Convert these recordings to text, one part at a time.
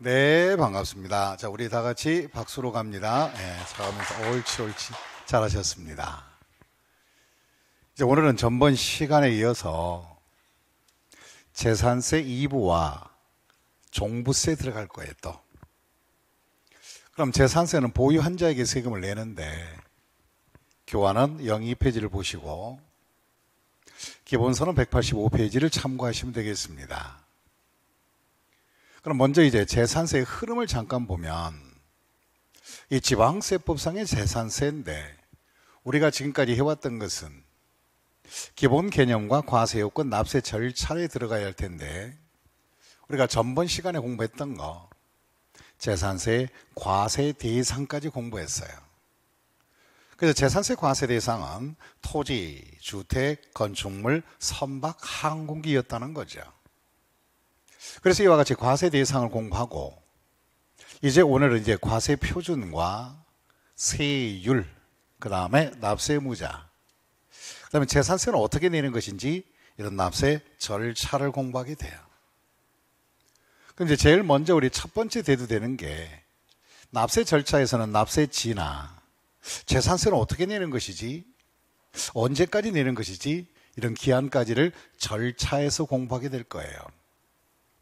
네, 반갑습니다. 자, 우리 다 같이 박수로 갑니다. 네, 예, 자면서 옳지, 옳지. 잘하셨습니다. 이제 오늘은 전번 시간에 이어서 재산세 2부와 종부세 들어갈 거예요, 또. 그럼 재산세는 보유한 자에게 세금을 내는데, 교환은 영이 페이지를 보시고, 기본서는 185페이지를 참고하시면 되겠습니다. 그럼 먼저 이제 재산세의 흐름을 잠깐 보면 이 지방세법상의 재산세인데 우리가 지금까지 해왔던 것은 기본 개념과 과세요건 납세 절차에 들어가야 할 텐데 우리가 전번 시간에 공부했던 거 재산세 과세 대상까지 공부했어요. 그래서 재산세 과세 대상은 토지, 주택, 건축물, 선박, 항공기였다는 거죠. 그래서 이와 같이 과세 대상을 공부하고 이제 오늘은 이제 과세 표준과 세율, 그 다음에 납세무자, 그 다음에 재산세는 어떻게 내는 것인지 이런 납세 절차를 공부하게 돼요. 그럼 제일 먼저 우리 첫 번째 대두되는 게 납세 절차에서는 납세지나 재산세는 어떻게 내는 것이지 언제까지 내는 것이지 이런 기한까지를 절차에서 공부하게 될 거예요.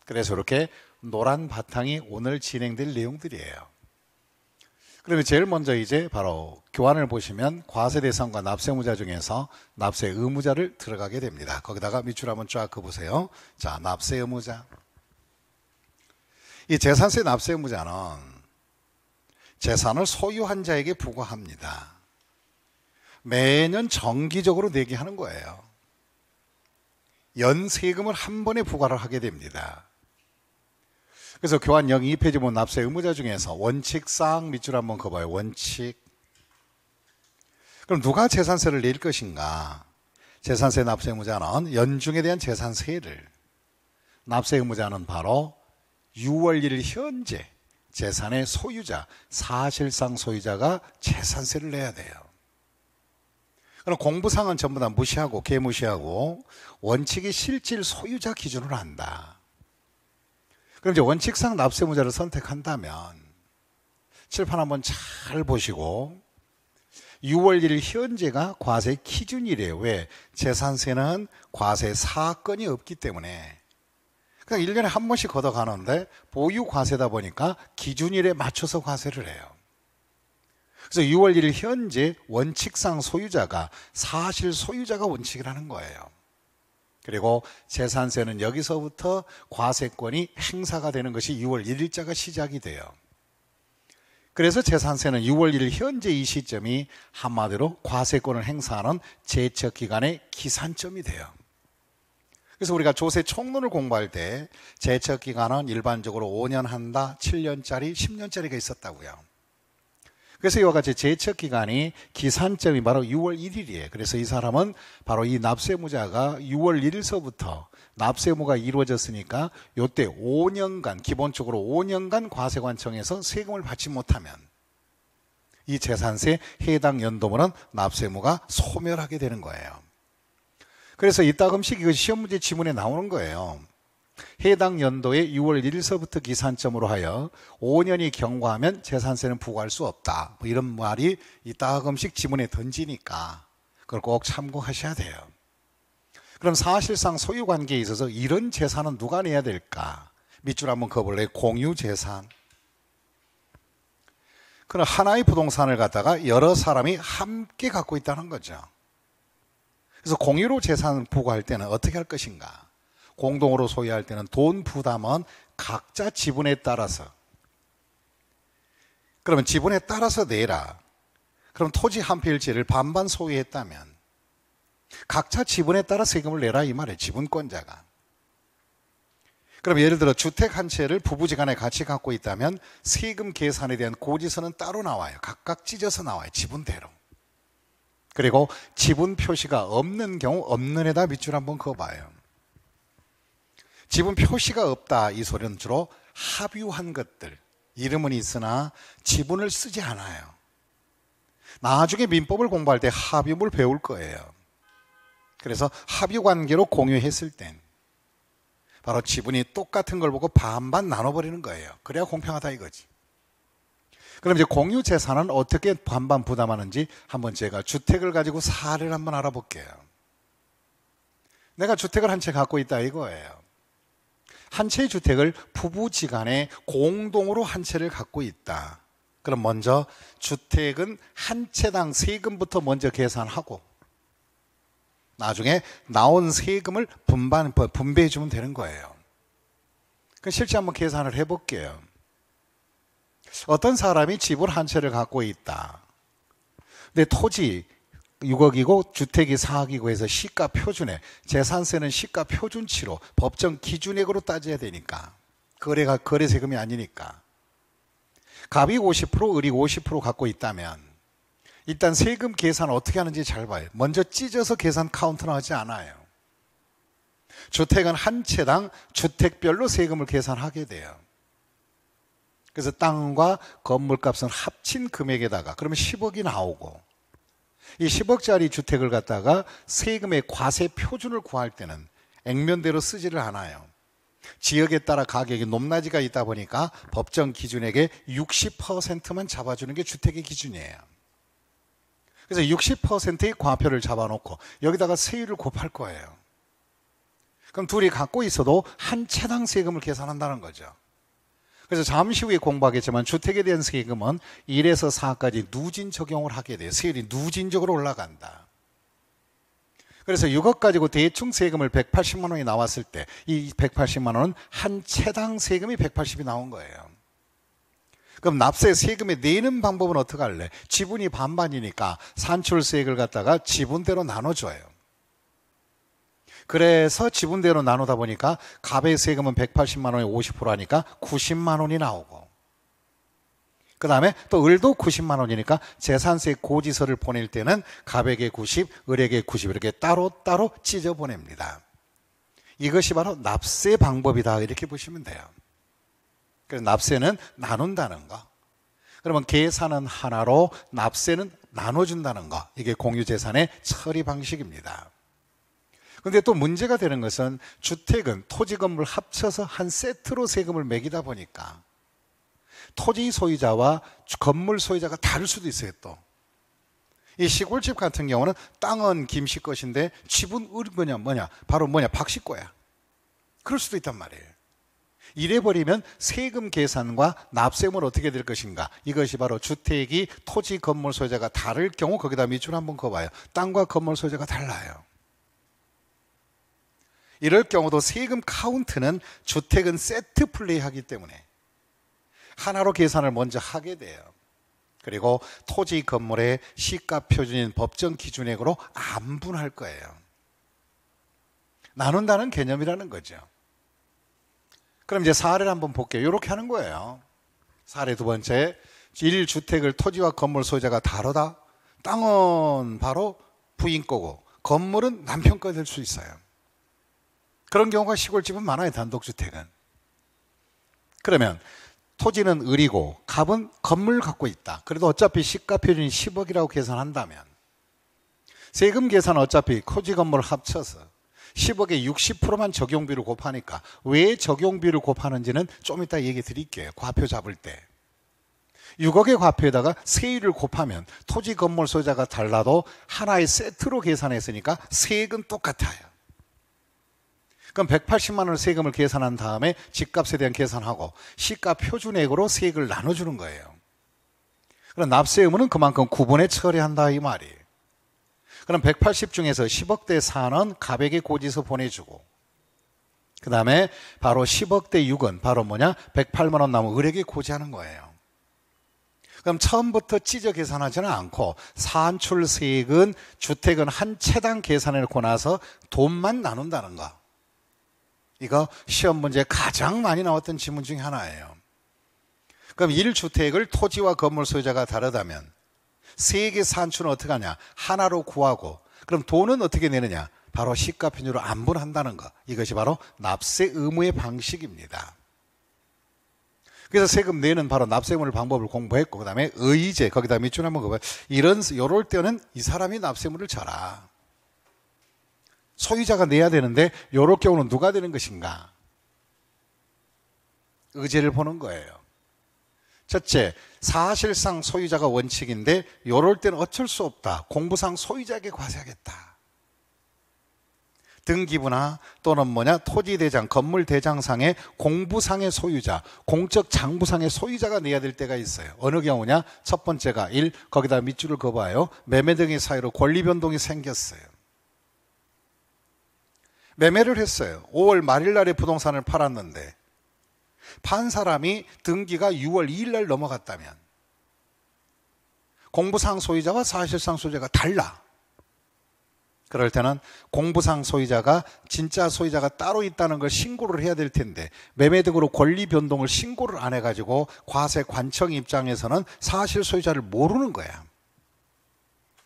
그래서 이렇게 노란 바탕이 오늘 진행될 내용들이에요. 그러면 제일 먼저 이제 바로 교환을 보시면 과세 대상과 납세 의무자 중에서 납세 의무자를 들어가게 됩니다. 거기다가 밑줄 한번 쫙 그보세요. 어 자, 납세 의무자. 이 재산세 납세 의무자는 재산을 소유한 자에게 부과합니다. 매년 정기적으로 내게 하는 거예요. 연 세금을 한 번에 부과를 하게 됩니다. 그래서 교환 영입해페지 보면 납세 의무자 중에서 원칙상 밑줄 한번 그어봐요. 원칙. 그럼 누가 재산세를 낼 것인가? 재산세 납세 의무자는 연중에 대한 재산세를 납세 의무자는 바로 6월 1일 현재 재산의 소유자, 사실상 소유자가 재산세를 내야 돼요. 그럼 공부상은 전부 다 무시하고 개무시하고 원칙이 실질 소유자 기준으로 한다. 그럼 이제 원칙상 납세무자를 선택한다면 칠판 한번 잘 보시고 6월 1일 현재가 과세 기준이래요. 왜? 재산세는 과세 사건이 없기 때문에. 그냥 1년에 한 번씩 걷어가는데 보유 과세다 보니까 기준일에 맞춰서 과세를 해요. 그래서 6월 1일 현재 원칙상 소유자가 사실 소유자가 원칙이라는 거예요. 그리고 재산세는 여기서부터 과세권이 행사가 되는 것이 6월 1일자가 시작이 돼요. 그래서 재산세는 6월 1일 현재 이 시점이 한마디로 과세권을 행사하는 제척기간의 기산점이 돼요. 그래서 우리가 조세 총론을 공부할 때 제척기간은 일반적으로 5년 한다, 7년짜리, 10년짜리가 있었다고요. 그래서 이와 같이 제척 기간이 기산점이 바로 6월 1일이에요. 그래서 이 사람은 바로 이 납세무자가 6월 1일서부터 납세무가 이루어졌으니까 요때 5년간 기본적으로 5년간 과세관청에서 세금을 받지 못하면 이 재산세 해당 연도물은 납세무가 소멸하게 되는 거예요. 그래서 이따금씩 이거 시험 문제 지문에 나오는 거예요. 해당 연도의 6월 1일서부터 기산점으로 하여 5년이 경과하면 재산세는 부과할 수 없다. 뭐 이런 말이 이따금씩 지문에 던지니까 그걸 꼭 참고하셔야 돼요. 그럼 사실상 소유 관계에 있어서 이런 재산은 누가 내야 될까? 밑줄 한번 그어볼래 공유 재산. 그럼 하나의 부동산을 갖다가 여러 사람이 함께 갖고 있다는 거죠. 그래서 공유로 재산 부과할 때는 어떻게 할 것인가? 공동으로 소유할 때는 돈 부담은 각자 지분에 따라서 그러면 지분에 따라서 내라. 그럼 토지 한 필지를 반반 소유했다면 각자 지분에 따라 세금을 내라 이 말에 지분권자가. 그럼 예를 들어 주택 한 채를 부부지간에 같이 갖고 있다면 세금 계산에 대한 고지서는 따로 나와요. 각각 찢어서 나와요. 지분대로. 그리고 지분 표시가 없는 경우 없는 에다 밑줄 한번 그어봐요. 지분 표시가 없다 이 소리는 주로 합유한 것들 이름은 있으나 지분을 쓰지 않아요. 나중에 민법을 공부할 때 합유물 배울 거예요. 그래서 합유 관계로 공유했을 땐 바로 지분이 똑같은 걸 보고 반반 나눠버리는 거예요. 그래야 공평하다 이거지. 그럼 이제 공유 재산은 어떻게 반반 부담하는지 한번 제가 주택을 가지고 사례를 한번 알아볼게요. 내가 주택을 한 채 갖고 있다 이거예요. 한 채의 주택을 부부지간에 공동으로 한 채를 갖고 있다. 그럼 먼저 주택은 한 채당 세금부터 먼저 계산하고 나중에 나온 세금을 분반 분배해 주면 되는 거예요. 그럼 실제 한번 계산을 해 볼게요. 어떤 사람이 집을 한 채를 갖고 있다. 근데 토지 6억이고 주택이 4억이고 해서 시가 표준에 재산세는 시가 표준치로 법정 기준액으로 따져야 되니까 거래가 거래 세금이 아니니까 갑이 50% 을이 50% 갖고 있다면 일단 세금 계산 어떻게 하는지 잘 봐요. 먼저 찢어서 계산 카운트는 하지 않아요. 주택은 한 채당 주택별로 세금을 계산하게 돼요. 그래서 땅과 건물값은 합친 금액에다가 그러면 10억이 나오고 이 10억짜리 주택을 갖다가 세금의 과세 표준을 구할 때는 액면대로 쓰지를 않아요. 지역에 따라 가격이 높낮이가 있다 보니까 법정 기준액의 60%만 잡아주는 게 주택의 기준이에요. 그래서 60%의 과표를 잡아놓고 여기다가 세율을 곱할 거예요. 그럼 둘이 갖고 있어도 한 채당 세금을 계산한다는 거죠. 그래서 잠시 후에 공부하겠지만 주택에 대한 세금은 1에서 4까지 누진 적용을 하게 돼요. 세율이 누진적으로 올라간다. 그래서 6억 가지고 대충 세금을 180만 원이 나왔을 때 이 180만 원은 한 채당 세금이 180이 나온 거예요. 그럼 납세 세금에 내는 방법은 어떻게 할래? 지분이 반반이니까 산출세액을 갖다가 지분대로 나눠줘요. 그래서 지분대로 나누다 보니까 갑의 세금은 180만 원에 5 0하니까 90만 원이 나오고 그 다음에 또 을도 90만 원이니까 재산세 고지서를 보낼 때는 갑에게 90, 을에게 90 이렇게 따로따로 찢어 보냅니다. 이것이 바로 납세 방법이다 이렇게 보시면 돼요. 그래서 납세는 나눈다는 거. 그러면 계산은 하나로 납세는 나눠준다는 거. 이게 공유재산의 처리 방식입니다. 근데 또 문제가 되는 것은 주택은 토지 건물 합쳐서 한 세트로 세금을 매기다 보니까 토지 소유자와 건물 소유자가 다를 수도 있어요, 또. 이 시골집 같은 경우는 땅은 김씨 것인데 집은 뭐냐, 뭐냐, 바로 뭐냐, 박씨 거야. 그럴 수도 있단 말이에요. 이래버리면 세금 계산과 납세물 어떻게 될 것인가. 이것이 바로 주택이 토지 건물 소유자가 다를 경우 거기다 밑줄 한번 그어봐요. 땅과 건물 소유자가 달라요. 이럴 경우도 세금 카운트는 주택은 세트 플레이하기 때문에 하나로 계산을 먼저 하게 돼요. 그리고 토지 건물의 시가 표준인 법정 기준액으로 안 분할 거예요. 나눈다는 개념이라는 거죠. 그럼 이제 사례를 한번 볼게요. 이렇게 하는 거예요. 사례 두 번째. 1주택을 토지와 건물 소유자가 다르다. 땅은 바로 부인 거고 건물은 남편 거 될 수 있어요. 그런 경우가 시골집은 많아요, 단독주택은. 그러면 토지는 을이고 갑은 건물 갖고 있다. 그래도 어차피 시가 표준이 10억이라고 계산한다면 세금 계산 어차피 토지 건물 합쳐서 10억에 60%만 적용비를 곱하니까 왜 적용비를 곱하는지는 좀 이따 얘기 드릴게요. 과표 잡을 때. 6억의 과표에다가 세율을 곱하면 토지 건물 소유자가 달라도 하나의 세트로 계산했으니까 세액은 똑같아요. 그럼 180만 원의 세금을 계산한 다음에 집값에 대한 계산하고 시가 표준액으로 세액을 나눠주는 거예요. 그럼 납세 의무는 그만큼 구분해 처리한다 이 말이에요. 그럼 180 중에서 10억대 사는 가백의 고지서 보내주고 그 다음에 바로 10억대 6은 바로 뭐냐? 108만 원 남은 의뢰기 고지하는 거예요. 그럼 처음부터 찢어 계산하지는 않고 산출 세액은 주택은 한 채당 계산을고 나서 돈만 나눈다는 거. 이거 시험 문제 가장 많이 나왔던 지문 중에 하나예요. 그럼 1주택을 토지와 건물 소유자가 다르다면 세개 산출은 어떻게 하냐? 하나로 구하고 그럼 돈은 어떻게 내느냐? 바로 시가편유로 안분한다는 것. 이것이 바로 납세 의무의 방식입니다. 그래서 세금 내는 바로 납세물 방법을 공부했고 그다음에 의제 거기다 밑줄 한번 그봐 이런 요럴 때는 이 사람이 납세물을 져라. 소유자가 내야 되는데 요럴 경우는 누가 되는 것인가? 의제를 보는 거예요. 첫째, 사실상 소유자가 원칙인데 요럴 때는 어쩔 수 없다. 공부상 소유자에게 과세하겠다. 등기부나 또는 뭐냐 토지 대장, 건물 대장상의 공부상의 소유자, 공적 장부상의 소유자가 내야 될 때가 있어요. 어느 경우냐? 첫 번째가 일 거기다 밑줄을 그어봐요. 매매 등의 사유로 권리 변동이 생겼어요. 매매를 했어요. 5월 말일 날에 부동산을 팔았는데 판 사람이 등기가 6월 2일 날 넘어갔다면 공부상 소유자와 사실상 소유자가 달라. 그럴 때는 공부상 소유자가 진짜 소유자가 따로 있다는 걸 신고를 해야 될 텐데 매매 등으로 권리 변동을 신고를 안 해가지고 과세 관청 입장에서는 사실 소유자를 모르는 거야.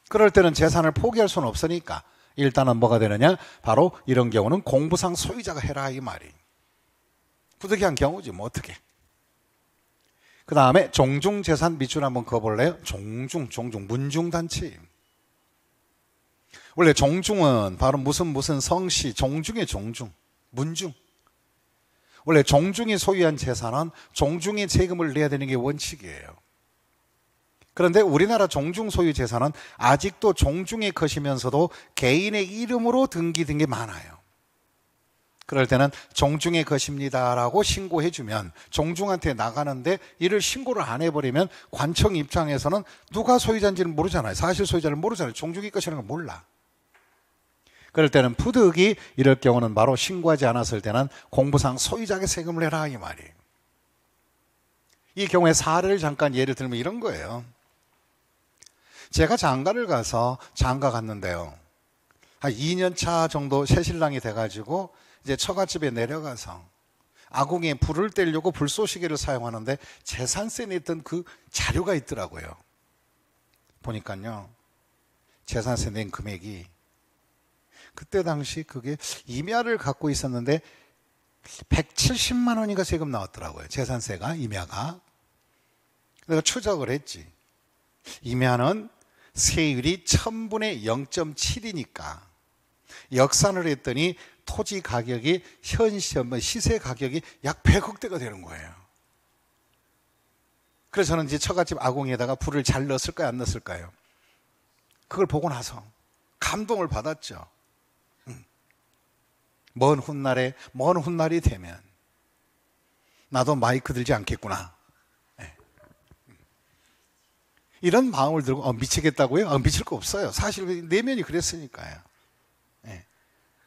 그럴 때는 재산을 포기할 수는 없으니까 일단은 뭐가 되느냐? 바로 이런 경우는 공부상 소유자가 해라 이 말이. 부득이한 경우지 뭐 어떻게. 그 다음에 종중재산 미줄 한번 그어볼래요? 종중, 종중, 문중단체. 원래 종중은 바로 무슨 무슨 성씨, 종중의 종중, 문중. 원래 종중이 소유한 재산은 종중이 세금을 내야 되는 게 원칙이에요. 그런데 우리나라 종중 소유 재산은 아직도 종중의 것이면서도 개인의 이름으로 등기된 게 많아요. 그럴 때는 종중의 것입니다라고 신고해주면 종중한테 나가는데 이를 신고를 안 해버리면 관청 입장에서는 누가 소유자인지는 모르잖아요. 사실 소유자를 모르잖아요. 종중의 것이라는 걸 몰라. 그럴 때는 푸득이 이럴 경우는 바로 신고하지 않았을 때는 공부상 소유자에게 세금을 내라 이 말이에요. 이 경우에 사례를 잠깐 예를 들면 이런 거예요. 제가 장가를 가서 장가 갔는데요. 한 2년 차 정도 새 신랑이 돼가지고 이제 처갓집에 내려가서 아궁이에 불을 떼려고 불쏘시개를 사용하는데 재산세 있던그 자료가 있더라고요. 보니까요. 재산세 낸 금액이 그때 당시 그게 임야를 갖고 있었는데 170만 원인가 세금 나왔더라고요. 재산세가 임야가. 내가 추적을 했지. 임야는 세율이 1000분의 0.7이니까 역산을 했더니 토지 가격이 현 시세 가격이 약 100억대가 되는 거예요. 그래서 저는 이제 처갓집 아궁에다가 불을 잘 넣었을까요? 안 넣었을까요? 그걸 보고 나서 감동을 받았죠. 음. 먼 훗날에, 먼 훗날이 되면 나도 마이크 들지 않겠구나. 이런 마음을 들고 어, 미치겠다고요? 어, 미칠 거 없어요. 사실 내면이 그랬으니까요. 예.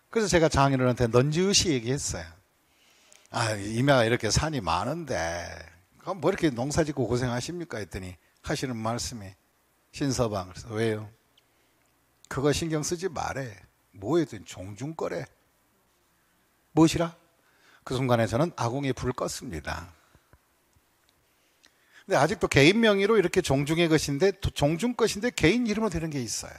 그래서 제가 장인어른한테 넌지시 얘기했어요. 아, 임야 이렇게 산이 많은데 그럼 뭐 이렇게 농사짓고 고생하십니까? 했더니 하시는 말씀이 신서방 그래서 왜요? 그거 신경 쓰지 말해. 뭐든 종중거래. 무엇이라? 그 순간에 저는 아궁이불 껐습니다. 근데 아직도 개인 명의로 이렇게 종중의 것인데 종중 것인데 개인 이름으로 되는 게 있어요.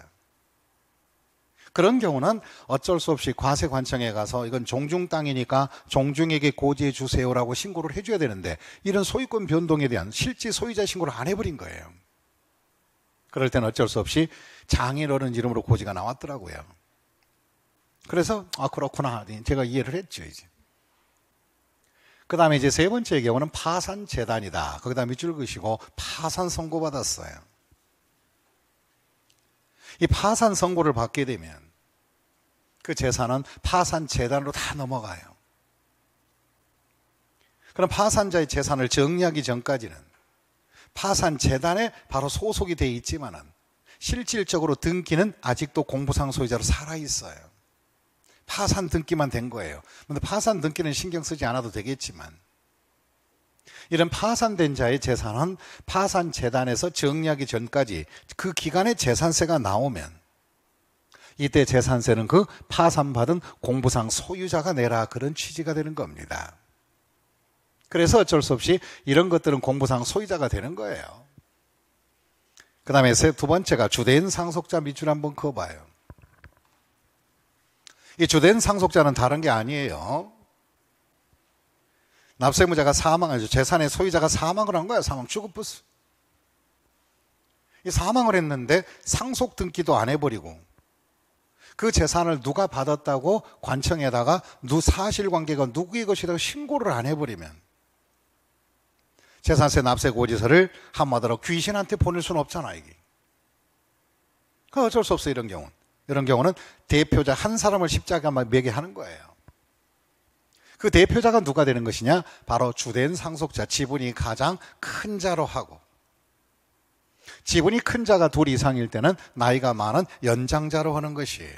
그런 경우는 어쩔 수 없이 과세관청에 가서 이건 종중 땅이니까 종중에게 고지해 주세요라고 신고를 해줘야 되는데 이런 소유권 변동에 대한 실제 소유자 신고를 안 해버린 거예요. 그럴 땐 어쩔 수 없이 장인어른 이름으로 고지가 나왔더라고요. 그래서 아 그렇구나 제가 이해를 했죠 이제. 그 다음에 이제 세 번째 경우는 파산 재단이다. 거기다 밑줄 그시고 파산 선고 받았어요. 이 파산 선고를 받게 되면 그 재산은 파산 재단으로 다 넘어가요. 그럼 파산자의 재산을 정리하기 전까지는 파산 재단에 바로 소속이 돼 있지만은 실질적으로 등기는 아직도 공부상 소유자로 살아 있어요. 파산 등기만 된 거예요. 근데 파산 등기는 신경 쓰지 않아도 되겠지만 이런 파산된 자의 재산은 파산 재단에서 정리하기 전까지 그 기간에 재산세가 나오면 이때 재산세는 그 파산받은 공부상 소유자가 내라 그런 취지가 되는 겁니다. 그래서 어쩔 수 없이 이런 것들은 공부상 소유자가 되는 거예요. 그 다음에 두 번째가 주된 상속자 밑줄 한번 그어봐요. 이 주된 상속자는 다른 게 아니에요. 납세무자가 사망하죠. 재산의 소유자가 사망을 한 거야. 사망 추급부 사망을 했는데 상속 등기도 안 해버리고 그 재산을 누가 받았다고 관청에다가 누 사실관계가 누구의 것이라고 신고를 안 해버리면 재산세 납세 고지서를 한마디로 귀신한테 보낼 수는 없잖아 이게. 그 어쩔 수 없어 이런 경우는. 이런 경우는 대표자 한 사람을 십자가에 매게 하는 거예요. 그 대표자가 누가 되는 것이냐? 바로 주된 상속자, 지분이 가장 큰 자로 하고 지분이 큰 자가 둘 이상일 때는 나이가 많은 연장자로 하는 것이에요.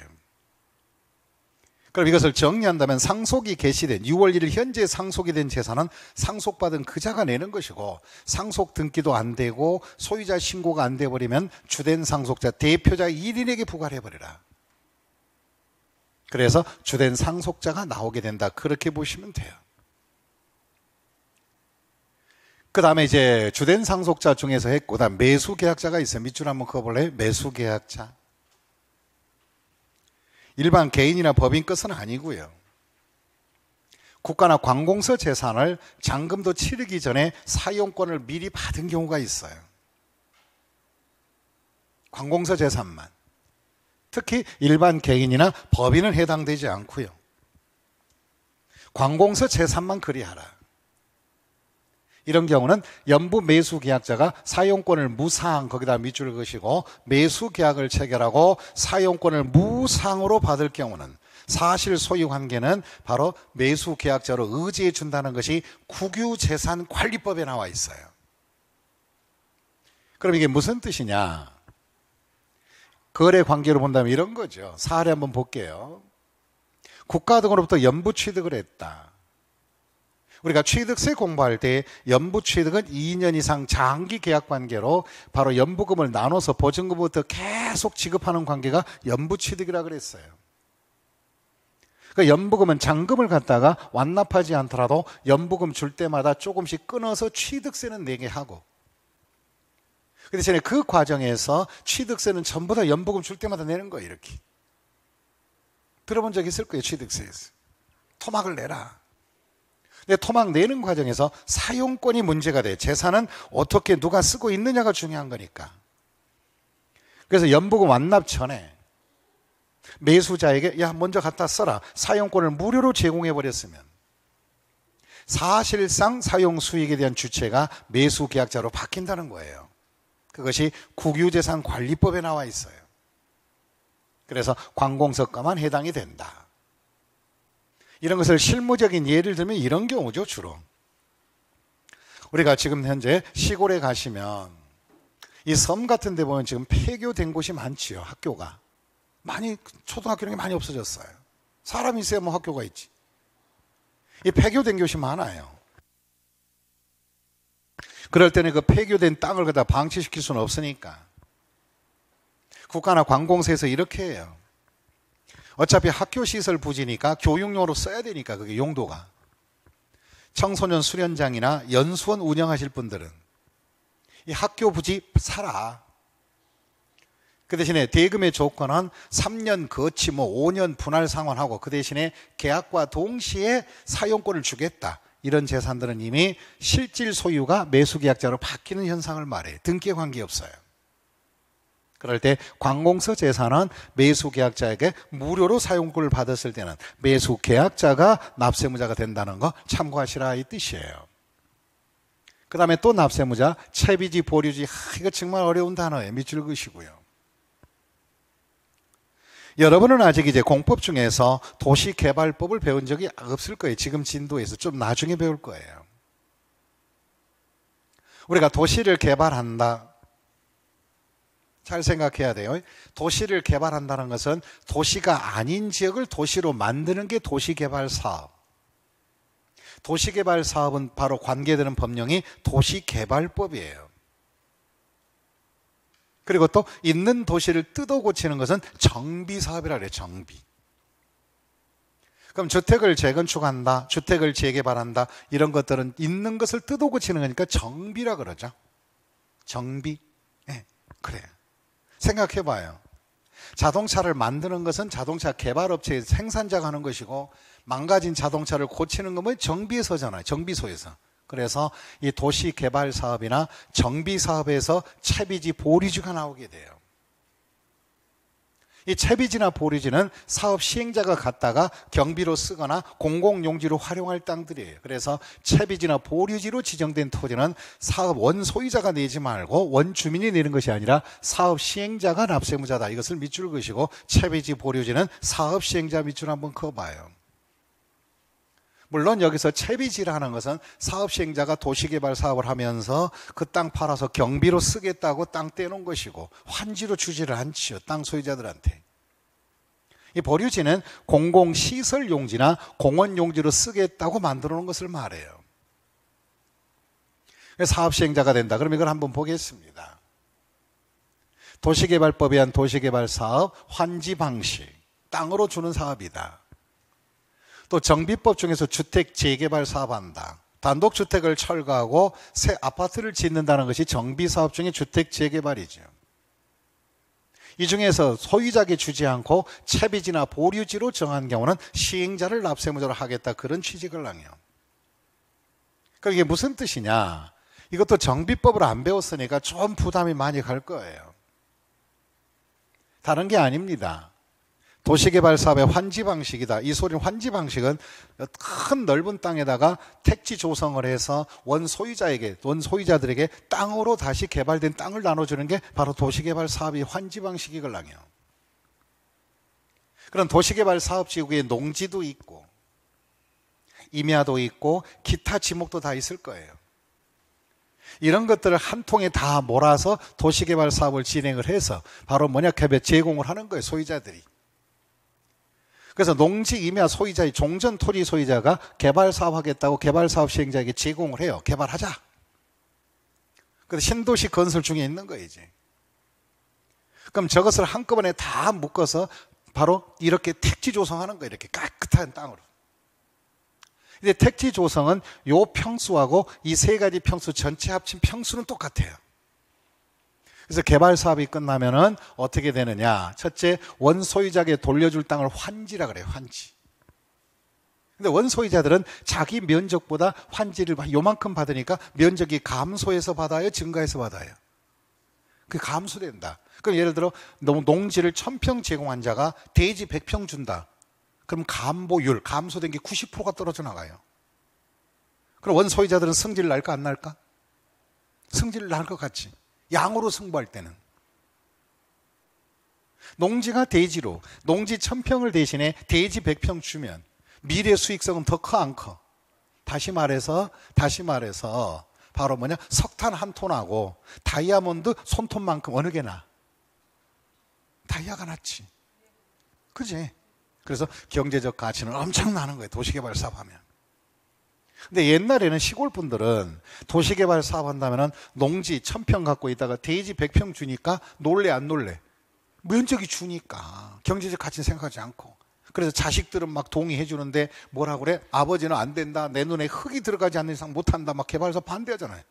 그럼 이것을 정리한다면 상속이 개시된 6월 1일 현재 상속이 된 재산은 상속받은 그자가 내는 것이고 상속 등기도 안 되고 소유자 신고가 안돼 버리면 주된 상속자 대표자 1인에게 부과를 해버리라 그래서 주된 상속자가 나오게 된다. 그렇게 보시면 돼요. 그 다음에 이제 주된 상속자 중에서 했고, 다음 매수 계약자가 있어요. 밑줄 한번 그어볼래요? 매수 계약자. 일반 개인이나 법인 것은 아니고요. 국가나 관공서 재산을 잔금도 치르기 전에 사용권을 미리 받은 경우가 있어요. 관공서 재산만. 특히 일반 개인이나 법인은 해당되지 않고요. 관공서 재산만 그리하라. 이런 경우는 연부 매수 계약자가 사용권을 무상 거기다 밑줄 그시고 매수 계약을 체결하고 사용권을 무상으로 받을 경우는 사실 소유 관계는 바로 매수 계약자로 의지해 준다는 것이 국유재산 관리법에 나와 있어요. 그럼 이게 무슨 뜻이냐? 거래 관계로 본다면 이런 거죠. 사례 한번 볼게요. 국가 등으로부터 연부 취득을 했다. 우리가 취득세 공부할 때 연부 취득은 2년 이상 장기 계약 관계로 바로 연부금을 나눠서 보증금부터 계속 지급하는 관계가 연부 취득이라 그랬어요. 그 연부금은 잔금을 갖다가 완납하지 않더라도 연부금 줄 때마다 조금씩 끊어서 취득세는 내게 하고 그 대신에 그 과정에서 취득세는 전부 다 연부금 줄 때마다 내는 거예요 이렇게 들어본 적 있을 거예요 취득세에서 토막을 내라 근데 토막 내는 과정에서 사용권이 문제가 돼. 재산은 어떻게 누가 쓰고 있느냐가 중요한 거니까. 그래서 연보금 완납 전에 매수자에게 야 먼저 갖다 써라. 사용권을 무료로 제공해 버렸으면 사실상 사용 수익에 대한 주체가 매수 계약자로 바뀐다는 거예요. 그것이 국유재산 관리법에 나와 있어요. 그래서 관공서가만 해당이 된다. 이런 것을 실무적인 예를 들면 이런 경우죠, 주로. 우리가 지금 현재 시골에 가시면 이 섬 같은 데 보면 지금 폐교된 곳이 많지요, 학교가. 많이, 초등학교는 많이 없어졌어요. 사람이 있어야 뭐 학교가 있지. 이 폐교된 곳이 많아요. 그럴 때는 그 폐교된 땅을 그다 방치시킬 수는 없으니까. 국가나 관공서에서 이렇게 해요. 어차피 학교 시설 부지니까 교육용으로 써야 되니까 그게 용도가. 청소년 수련장이나 연수원 운영하실 분들은 이 학교 부지 사라. 그 대신에 대금의 조건은 3년 거치 뭐 5년 분할 상환하고 그 대신에 계약과 동시에 사용권을 주겠다. 이런 재산들은 이미 실질 소유가 매수계약자로 바뀌는 현상을 말해 등기에 관계없어요. 그럴 때 관공서 재산은 매수 계약자에게 무료로 사용권을 받았을 때는 매수 계약자가 납세무자가 된다는 거 참고하시라 이 뜻이에요. 그 다음에 또 납세무자, 채비지, 보류지, 하, 이거 정말 어려운 단어예요. 밑줄 그시고요. 여러분은 아직 이제 공법 중에서 도시개발법을 배운 적이 없을 거예요. 지금 진도에서 좀 나중에 배울 거예요. 우리가 도시를 개발한다. 잘 생각해야 돼요. 도시를 개발한다는 것은 도시가 아닌 지역을 도시로 만드는 게 도시개발 사업. 도시개발 사업은 바로 관계되는 법령이 도시개발법이에요. 그리고 또 있는 도시를 뜯어 고치는 것은 정비 사업이라 그래요. 정비. 그럼 주택을 재건축한다, 주택을 재개발한다 이런 것들은 있는 것을 뜯어 고치는 거니까 정비라 그러죠. 정비. 예. 네, 그래요. 생각해 봐요. 자동차를 만드는 것은 자동차 개발업체에서 생산자가 하는 것이고 망가진 자동차를 고치는 건은 정비소잖아요. 정비소에서. 그래서 이 도시 개발 사업이나 정비 사업에서 차비지 보리주가 나오게 돼요. 이 채비지나 보리지는 사업 시행자가 갖다가 경비로 쓰거나 공공용지로 활용할 땅들이에요. 그래서 채비지나 보리지로 지정된 토지는 사업 원소유자가 내지 말고 원주민이 내는 것이 아니라 사업 시행자가 납세무자다. 이것을 밑줄 그시고 채비지 보리지는 사업 시행자 밑줄 한번 그어봐요. 물론 여기서 채비지라는 것은 사업시행자가 도시개발 사업을 하면서 그 땅 팔아서 경비로 쓰겠다고 땅 떼놓은 것이고 환지로 주지를 않지요. 땅 소유자들한테. 이 보류지는 공공시설 용지나 공원 용지로 쓰겠다고 만들어 놓은 것을 말해요. 사업시행자가 된다. 그럼 이걸 한번 보겠습니다. 도시개발법에 의한 도시개발 사업 환지 방식. 땅으로 주는 사업이다. 또 정비법 중에서 주택 재개발 사업한다. 단독주택을 철거하고 새 아파트를 짓는다는 것이 정비사업 중에 주택 재개발이죠. 이 중에서 소유자에게 주지 않고 채비지나 보류지로 정한 경우는 시행자를 납세무자로 하겠다 그런 취직을하해요 그럼 이게 무슨 뜻이냐? 이것도 정비법을 안 배웠으니까 좀 부담이 많이 갈 거예요. 다른 게 아닙니다. 도시개발 사업의 환지 방식이다. 이 소리는 환지 방식은 큰 넓은 땅에다가 택지 조성을 해서 원 소유자에게 원 소유자들에게 땅으로 다시 개발된 땅을 나눠주는 게 바로 도시개발 사업이 환지 방식이걸랑요. 그런 도시개발 사업 지구에 농지도 있고 임야도 있고 기타 지목도 다 있을 거예요. 이런 것들을 한 통에 다 몰아서 도시개발 사업을 진행을 해서 바로 mon약협에 제공을 하는 거예요, 소유자들이. 그래서 농지 임야 소유자의 종전 토지 소유자가 개발 사업 하겠다고 개발 사업 시행자에게 제공을 해요. 개발하자. 그래서 신도시 건설 중에 있는 거예요, 이제. 그럼 저것을 한꺼번에 다 묶어서 바로 이렇게 택지 조성하는 거예요. 이렇게 깨끗한 땅으로. 근데 택지 조성은 요 평수하고 이 세 가지 평수 전체 합친 평수는 똑같아요. 그래서 개발 사업이 끝나면은 어떻게 되느냐? 첫째, 원소유자에게 돌려줄 땅을 환지라 그래요. 환지. 근데 원소유자들은 자기 면적보다 환지를 요만큼 받으니까 면적이 감소해서 받아요, 증가해서 받아요. 그 감소된다. 그럼 예를 들어 너무 농지를 천평 제공한 자가 대지 백평 준다. 그럼 감보율 감소된 게 90%가 떨어져 나가요. 그럼 원소유자들은 승질 날까 안 날까? 승질 날 것 같지. 양으로 승부할 때는 농지가 대지로 농지 천평을 대신에 대지 백평 주면 미래 수익성은 더 커 안 커? 다시 말해서 다시 말해서 바로 뭐냐? 석탄 한 톤하고 다이아몬드 손톱만큼 어느 게 나? 다이아가 낫지. 그지? 그래서 경제적 가치는 엄청나는 거예요. 도시개발 사업하면. 근데 옛날에는 시골 분들은 도시개발 사업한다면은 농지 천 평 갖고 있다가 대지 백 평 주니까 놀래 안 놀래? 면적이 주니까 경제적 가치 생각하지 않고 그래서 자식들은 막 동의해 주는데 뭐라 그래? 아버지는 안 된다. 내 눈에 흙이 들어가지 않는 이상 못 한다. 막 개발사 반대하잖아요.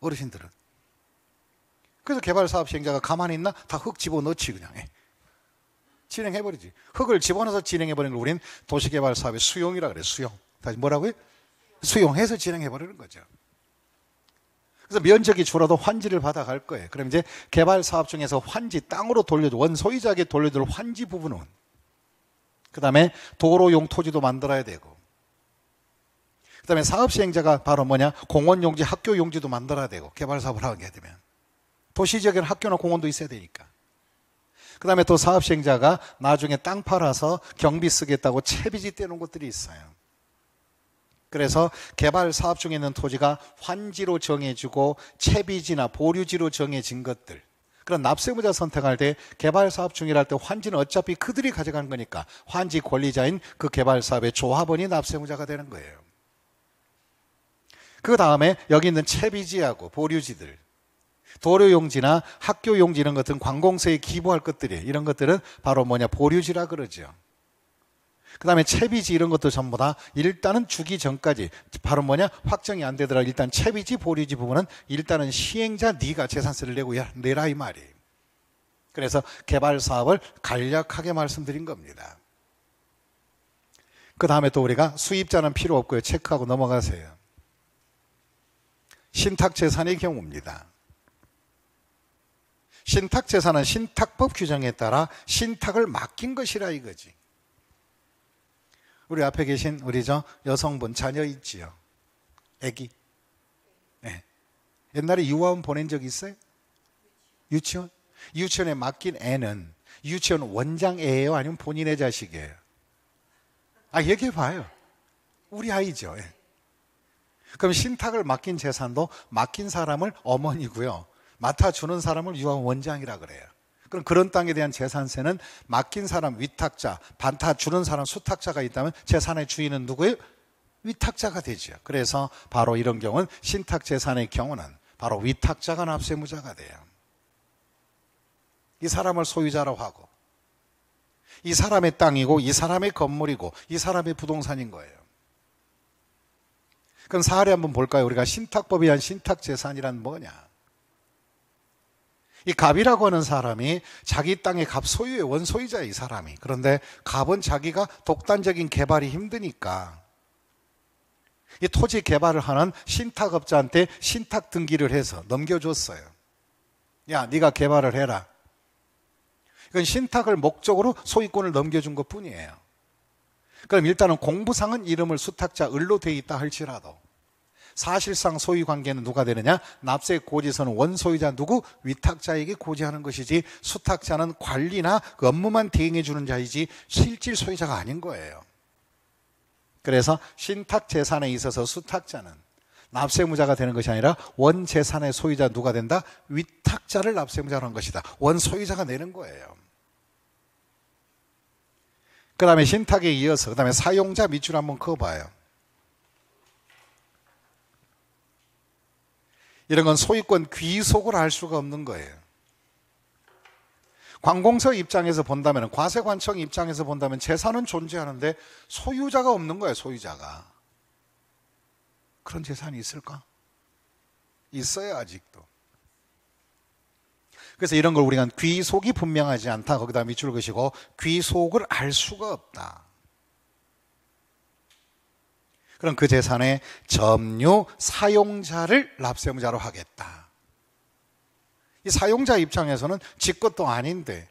어르신들은. 그래서 개발 사업 시행자가 가만히 있나? 다 흙 집어넣지 그냥. 해. 예. 진행해 버리지. 흙을 집어넣어서 진행해 버리는 걸우린 도시개발 사업의 수용이라 그래. 수용. 다시 뭐라고요? 수용해서 진행해버리는 거죠. 그래서 면적이 줄어도 환지를 받아갈 거예요. 그럼 이제 개발 사업 중에서 환지 땅으로 돌려줘 원소유자에게 돌려줄 환지 부분은 그 다음에 도로용 토지도 만들어야 되고 그 다음에 사업 시행자가 바로 뭐냐 공원 용지 학교 용지도 만들어야 되고 개발 사업을 하게 되면 도시 지역에는 학교나 공원도 있어야 되니까 그 다음에 또 사업 시행자가 나중에 땅 팔아서 경비 쓰겠다고 채비지 떼는 것들이 있어요. 그래서 개발 사업 중에 있는 토지가 환지로 정해지고 채비지나 보류지로 정해진 것들 그런 납세무자 선택할 때 개발 사업 중이랄 때 환지는 어차피 그들이 가져간 거니까 환지 권리자인 그 개발 사업의 조합원이 납세무자가 되는 거예요. 그 다음에 여기 있는 채비지하고 보류지들 도료용지나 학교용지 이런 것은 들 관공서에 기부할 것들이 에요 이런 것들은 바로 뭐냐 보류지라 그러죠. 그 다음에 채비지 이런 것도 전부 다 일단은 주기 전까지 바로 뭐냐 확정이 안 되더라도 일단 채비지 보류지 부분은 일단은 시행자 네가 재산세를 내고 내라 이 말이에요 그래서 개발 사업을 간략하게 말씀드린 겁니다 그 다음에 또 우리가 수입자는 필요 없고요 체크하고 넘어가세요 신탁 재산의 경우입니다 신탁 재산은 신탁법 규정에 따라 신탁을 맡긴 것이라 이거지 우리 앞에 계신 우리 저 여성분 자녀 있지요. 애기. 네. 옛날에 유아원 보낸 적 있어요? 유치원? 유치원에 맡긴 애는 유치원 원장 애예요? 아니면 본인의 자식이에요? 아, 얘기해 봐요. 우리 아이죠. 네. 그럼 신탁을 맡긴 재산도 맡긴 사람을 어머니고요. 맡아주는 사람을 유아원 원장이라 그래요. 그럼 그런 땅에 대한 재산세는 맡긴 사람 위탁자, 반타 주는 사람 수탁자가 있다면 재산의 주인은 누구예요? 위탁자가 되죠. 그래서 바로 이런 경우는 신탁 재산의 경우는 바로 위탁자가 납세무자가 돼요. 이 사람을 소유자라고 하고 이 사람의 땅이고 이 사람의 건물이고 이 사람의 부동산인 거예요. 그럼 사례 한번 볼까요? 우리가 신탁법에 의한 신탁 재산이란 뭐냐? 이 갑이라고 하는 사람이 자기 땅의 갑 소유의 원소유자 이 사람이 그런데 갑은 자기가 독단적인 개발이 힘드니까 이 토지 개발을 하는 신탁업자한테 신탁 등기를 해서 넘겨줬어요. 야, 네가 개발을 해라. 이건 신탁을 목적으로 소유권을 넘겨준 것 뿐이에요. 그럼 일단은 공부상은 이름을 수탁자 을로 돼 있다 할지라도 사실상 소유 관계는 누가 되느냐? 납세 고지서는 원소유자 누구? 위탁자에게 고지하는 것이지 수탁자는 관리나 그 업무만 대행해 주는 자이지 실질 소유자가 아닌 거예요. 그래서 신탁 재산에 있어서 수탁자는 납세무자가 되는 것이 아니라 원 재산의 소유자 누가 된다? 위탁자를 납세무자로 한 것이다. 원 소유자가 내는 거예요. 그 다음에 신탁에 이어서 그 다음에 사용자 밑줄 한번 그어봐요. 이런 건 소유권 귀속을 할 수가 없는 거예요. 관공서 입장에서 본다면, 과세관청 입장에서 본다면 재산은 존재하는데 소유자가 없는 거예요, 소유자가. 그런 재산이 있을까? 있어요, 아직도. 그래서 이런 걸 우리가 귀속이 분명하지 않다. 거기다 밑줄 그시고 귀속을 알 수가 없다. 그럼 그 재산의 점유 사용자를 납세의무자로 하겠다. 이 사용자 입장에서는 지 것도 아닌데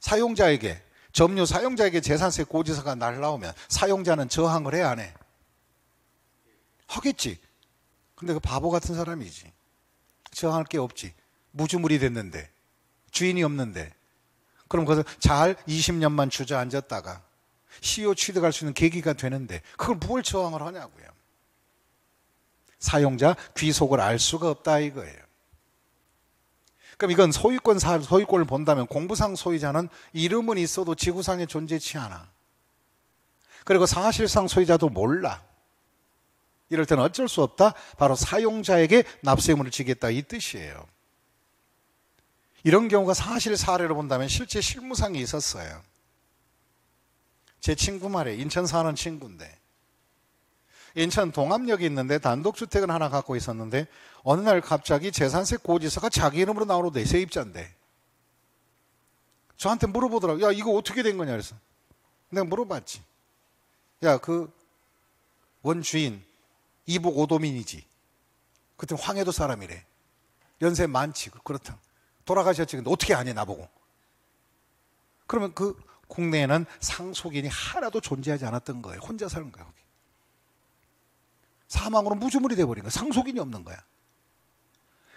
사용자에게 점유 사용자에게 재산세 고지서가 날라오면 사용자는 저항을 해야 해? 하겠지. 근데 그 바보 같은 사람이지. 저항할 게 없지. 무주물이 됐는데 주인이 없는데 그럼 그것을 잘 20년만 주저앉았다가 CEO 취득할 수 있는 계기가 되는데 그걸 무뭘 저항을 하냐고요. 사용자 귀속을 알 수가 없다 이거예요. 그럼 이건 소유권 사, 소유권을 본다면 공부상 소유자는 이름은 있어도 지구상에 존재치 않아. 그리고 사실상 소유자도 몰라. 이럴 때는 어쩔 수 없다. 바로 사용자에게 납세의무를 지겠다 이 뜻이에요. 이런 경우가 사실 사례로 본다면 실제 실무상에 있었어요. 제 친구 말이에요. 인천 사는 친구인데. 인천 동암역이 있는데 단독주택을 하나 갖고 있었는데 어느 날 갑자기 재산세 고지서가 자기 이름으로 나오는 데세입자인데 저한테 물어보더라고. 야, 이거 어떻게 된 거냐 그래서. 내가 물어봤지. 야, 그 원주인 이북 오도민이지. 그때 황해도 사람이래. 연세 많지. 그렇다. 돌아가셨지. 근데 어떻게 아니 나보고. 그러면 그 국내에는 상속인이 하나도 존재하지 않았던 거예요. 혼자 사는 거예요. 사망으로 무주물이 돼버린 거예요. 상속인이 없는 거야.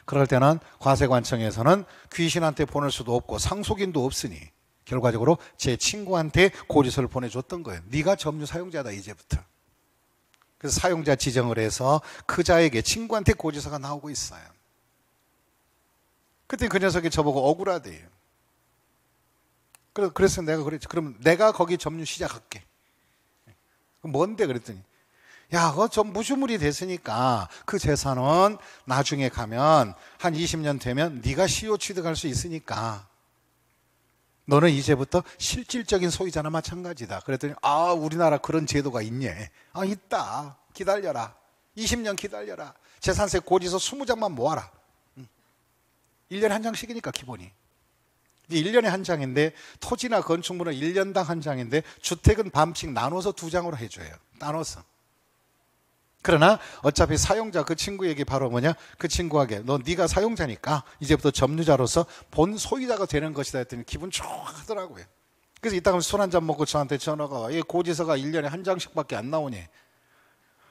그럴 때는 과세관청에서는 귀신한테 보낼 수도 없고 상속인도 없으니 결과적으로 제 친구한테 고지서를 보내줬던 거예요. 네가 점유 사용자다 이제부터. 그래서 사용자 지정을 해서 그 자에게 친구한테 고지서가 나오고 있어요. 그때 그 녀석이 저보고 억울하대요. 그래서, 그래서 내가 그랬지. 그럼 내가 거기 점유 시작할게. 뭔데? 그랬더니, 야, 그거 좀 무주물이 됐으니까 그 재산은 나중에 가면 한 20년 되면 네가 시 o 취득할 수 있으니까 너는 이제부터 실질적인 소유자나 마찬가지다. 그랬더니 아, 우리나라 그런 제도가 있네. 아, 있다. 기다려라. 20년 기다려라. 재산세 고지서 20장만 모아라. 1년에 한 장씩이니까 기본이. 1년에 한 장인데 토지나 건축물은 1년당 한 장인데 주택은 반씩 나눠서 두 장으로 해줘요. 나눠서. 그러나 어차피 사용자 그 친구에게 바로 뭐냐? 그 친구에게 너 네가 사용자니까 이제부터 점유자로서 본 소유자가 되는 것이다 했더니 기분 좋아하더라고요. 그래서 이따가 술 한 잔 먹고 저한테 전화가 와. 고지서가 1년에 한 장씩밖에 안 나오니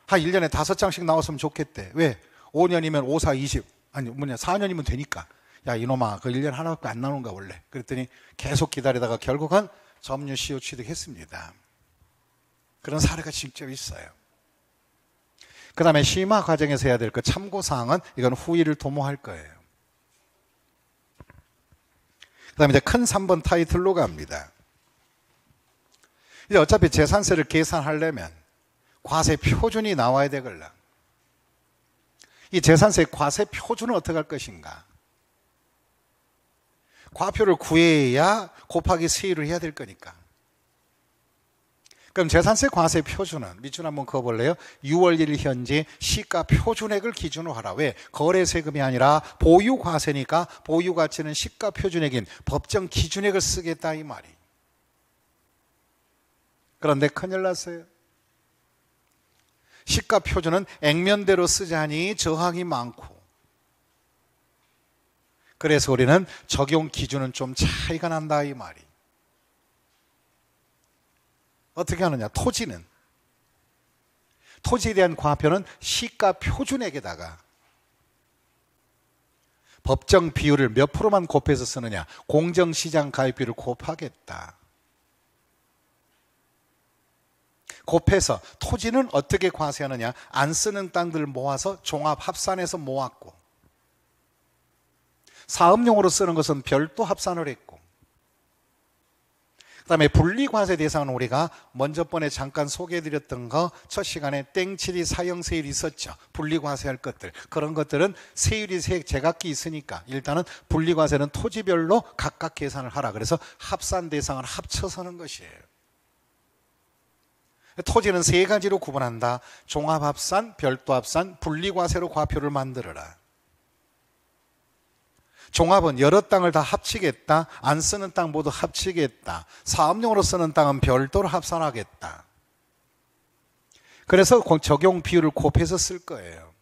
한 1년에 다섯 장씩 나왔으면 좋겠대. 왜? 5년이면 5, 4, 20 아니 뭐냐 4년이면 되니까 야 이놈아 그 1년 하나밖에 안 나오는가 원래 그랬더니 계속 기다리다가 결국 은 점유 시효 취득했습니다 그런 사례가 직접 있어요 그 다음에 심화 과정에서 해야 될 그 참고사항은 이건 후의를 도모할 거예요 그 다음에 이제 큰 3번 타이틀로 갑니다 이제 어차피 재산세를 계산하려면 과세 표준이 나와야 되걸라 이 재산세 과세 표준은 어떻게 할 것인가? 과표를 구해야 곱하기 세율을 해야 될 거니까. 그럼 재산세 과세 표준은 밑줄 한번 그어볼래요? 6월 1일 현재 시가 표준액을 기준으로 하라. 왜? 거래 세금이 아니라 보유 과세니까 보유 가치는 시가 표준액인 법정 기준액을 쓰겠다 이 말이. 그런데 큰일 났어요. 시가 표준은 액면대로 쓰자니 저항이 많고 그래서 우리는 적용 기준은 좀 차이가 난다 이 말이. 어떻게 하느냐? 토지는 토지에 대한 과표는 시가 표준액에다가 법정 비율을 몇 프로만 곱해서 쓰느냐? 공정시장 가입비를 곱하겠다. 곱해서 토지는 어떻게 과세하느냐? 안 쓰는 땅들 모아서 종합 합산해서 모았고 사업용으로 쓰는 것은 별도 합산을 했고 그 다음에 분리과세 대상은 우리가 먼저번에 잠깐 소개해드렸던 거 첫 시간에 땡칠이 사형세율이 있었죠. 분리과세할 것들. 그런 것들은 세율이 제각기 있으니까 일단은 분리과세는 토지별로 각각 계산을 하라. 그래서 합산 대상을 합쳐서 하는 것이에요. 토지는 세 가지로 구분한다. 종합합산, 별도합산, 분리과세로 과표를 만들어라. 종합은 여러 땅을 다 합치겠다. 안 쓰는 땅 모두 합치겠다. 사업용으로 쓰는 땅은 별도로 합산하겠다. 그래서 적용 비율을 곱해서 쓸 거예요.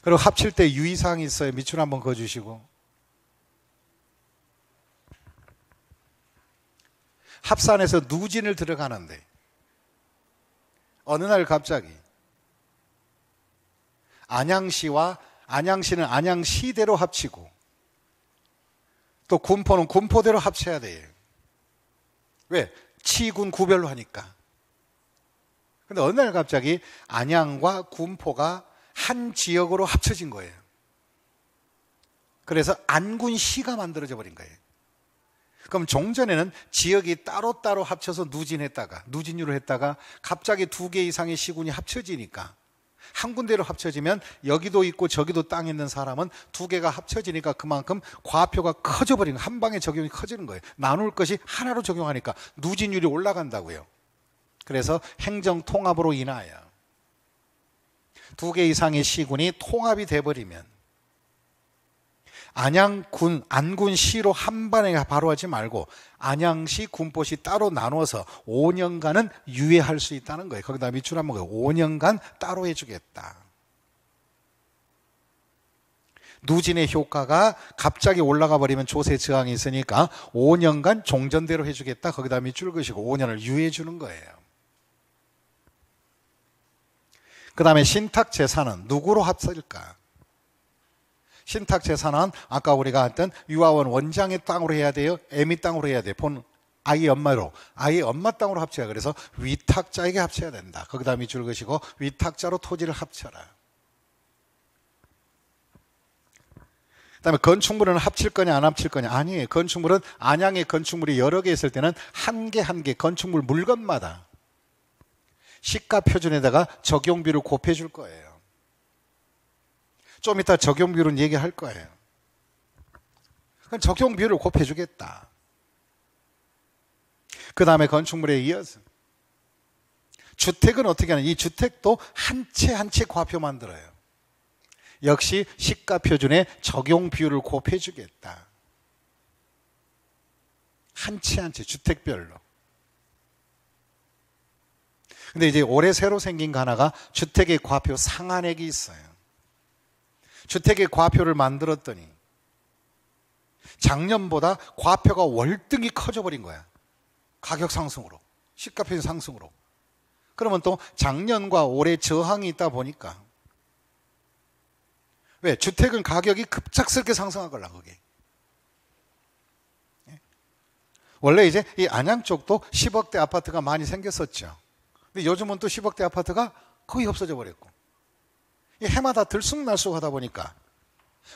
그리고 합칠 때 유의사항이 있어요. 밑줄 한번 그어주시고. 합산해서 누진을 들어가는데 어느 날 갑자기 안양시와 안양시는 안양시대로 합치고 또 군포는 군포대로 합쳐야 돼요. 왜? 치군 구별로 하니까. 근데 어느 날 갑자기 안양과 군포가 한 지역으로 합쳐진 거예요. 그래서 안군시가 만들어져 버린 거예요. 그럼 종전에는 지역이 따로따로 합쳐서 누진했다가 누진으로 했다가 갑자기 두 개 이상의 시군이 합쳐지니까 한 군데로 합쳐지면 여기도 있고 저기도 땅 있는 사람은 두 개가 합쳐지니까 그만큼 과표가 커져 버리는 한 방에 적용이 커지는 거예요. 나눌 것이 하나로 적용하니까 누진율이 올라간다고요. 그래서 행정 통합으로 인하여 두 개 이상의 시군이 통합이 돼 버리면 안양군 안군시로 한반에 바로 하지 말고 안양시 군포시 따로 나눠서 5년간은 유예할 수 있다는 거예요. 거기다 밑줄 한번 거예요. 5년간 따로 해주겠다. 누진의 효과가 갑자기 올라가 버리면 조세 저항이 있으니까 5년간 종전대로 해주겠다. 거기다 밑줄 그시고 5년을 유예해 주는 거예요. 그 다음에 신탁 재산은 누구로 합살까? 신탁 재산은 아까 우리가 했던 유아원 원장의 땅으로 해야 돼요. 애미 땅으로 해야 돼. 본 아이 엄마로 아이 엄마 땅으로 합쳐야 그래서 위탁자에게 합쳐야 된다. 거기다 밑줄 그시고 위탁자로 토지를 합쳐라. 그다음에 건축물은 합칠 거냐 안 합칠 거냐 아니에요. 건축물은 안양의 건축물이 여러 개 있을 때는 한 개 한개 한 개 건축물 물건마다 시가 표준에다가 적용비를 곱해줄 거예요. 좀 이따 적용 비율은 얘기할 거예요. 그럼 적용 비율을 곱해주겠다. 그 다음에 건축물에 이어서 주택은 어떻게 하냐? 이 주택도 한 채 한 채 과표 만들어요. 역시 시가 표준의 적용 비율을 곱해주겠다. 한 채 한 채 주택별로. 근데 이제 올해 새로 생긴 거 하나가 주택의 과표 상한액이 있어요. 주택의 과표를 만들었더니 작년보다 과표가 월등히 커져버린 거야. 가격 상승으로. 시가편 상승으로. 그러면 또 작년과 올해 저항이 있다 보니까 왜? 주택은 가격이 급작스럽게 상승하걸라 그게. 예? 원래 이제 이 안양 쪽도 10억대 아파트가 많이 생겼었죠. 근데 요즘은 또 10억대 아파트가 거의 없어져 버렸고. 해마다 들쑥날쑥하다 보니까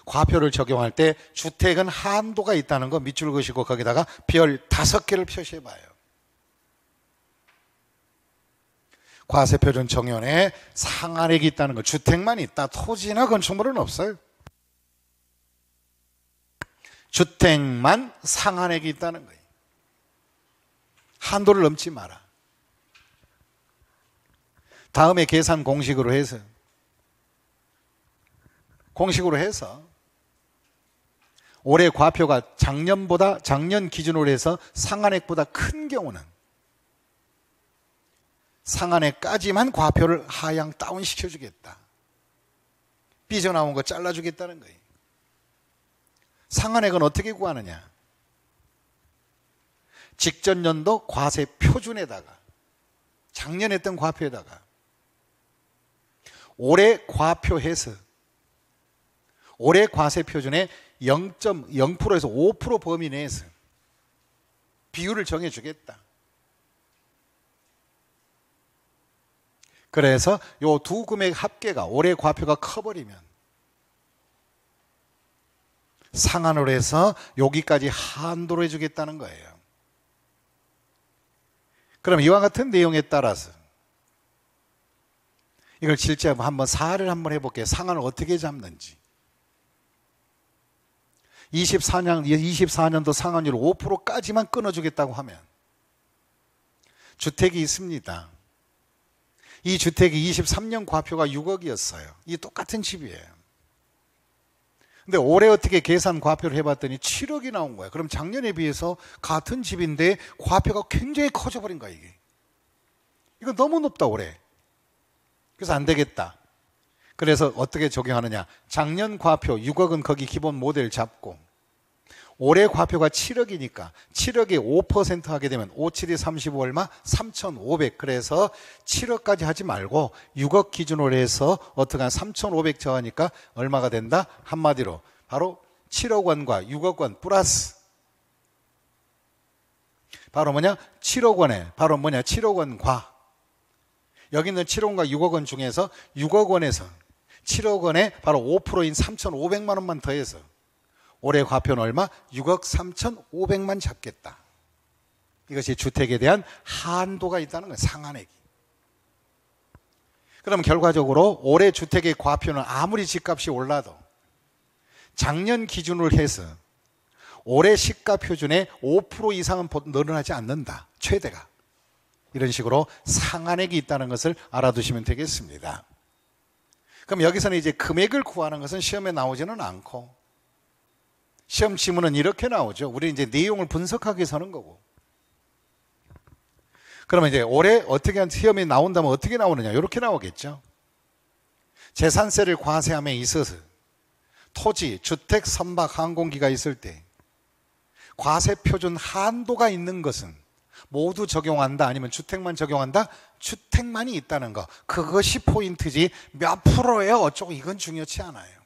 과표를 적용할 때 주택은 한도가 있다는 거 밑줄 그시고 거기다가 별 다섯 개를 표시해 봐요. 과세표준 정연에 상한액이 있다는 거 주택만 있다 토지나 건축물은 없어요. 주택만 상한액이 있다는 거예요. 한도를 넘지 마라. 다음에 계산 공식으로 해서 공식으로 해서 올해 과표가 작년보다 작년 기준으로 해서 상한액보다 큰 경우는 상한액까지만 과표를 하향 다운 시켜주겠다. 삐져나온 거 잘라주겠다는 거예요. 상한액은 어떻게 구하느냐? 직전 연도 과세 표준에다가 작년 했던 과표에다가 올해 과표해서 올해 과세 표준의 0.0%에서 5% 범위 내에서 비율을 정해주겠다. 그래서 이 두 금액 합계가 올해 과표가 커버리면 상한으로 해서 여기까지 한도로 해주겠다는 거예요. 그럼 이와 같은 내용에 따라서 이걸 실제 한번 사례를 한번 해볼게요. 상한을 어떻게 잡는지. 24년, 24년도 상한율 5%까지만 끊어주겠다고 하면 주택이 있습니다. 이 주택이 23년 과표가 6억이었어요. 이 똑같은 집이에요. 근데 올해 어떻게 계산 과표를 해봤더니 7억이 나온 거예요 그럼 작년에 비해서 같은 집인데 과표가 굉장히 커져버린 거야, 이게. 이거 너무 높다, 올해. 그래서 안 되겠다. 그래서 어떻게 적용하느냐. 작년 과표 6억은 거기 기본 모델 잡고 올해 과표가 7억이니까 7억에 5% 하게 되면 5, 7이 35 얼마? 3,500. 그래서 7억까지 하지 말고 6억 기준으로 해서 어떻게 한 3,500 저하니까 얼마가 된다? 한마디로 바로 7억 원과 6억 원 플러스 바로 뭐냐? 7억 원에 바로 뭐냐? 7억 원과 여기 있는 7억 원과 6억 원 중에서 6억 원에서 7억 원에 바로 5%인 3,500만 원만 더해서 올해 과표는 얼마? 6억 3,500만 잡겠다. 이것이 주택에 대한 한도가 있다는 거예요. 상한액이. 그럼 결과적으로 올해 주택의 과표는 아무리 집값이 올라도 작년 기준을 해서 올해 시가 표준의 5% 이상은 늘어나지 않는다. 최대가. 이런 식으로 상한액이 있다는 것을 알아두시면 되겠습니다. 그럼 여기서는 이제 금액을 구하는 것은 시험에 나오지는 않고 시험 지문은 이렇게 나오죠. 우리 이제 내용을 분석하기 위해서 하는 거고. 그러면 이제 올해 어떻게 한 시험이 나온다면 어떻게 나오느냐 이렇게 나오겠죠. 재산세를 과세함에 있어서 토지, 주택, 선박, 항공기가 있을 때 과세 표준 한도가 있는 것은 모두 적용한다 아니면 주택만 적용한다 주택만이 있다는 거 그것이 포인트지 몇 프로예요 어쩌고 이건 중요치 않아요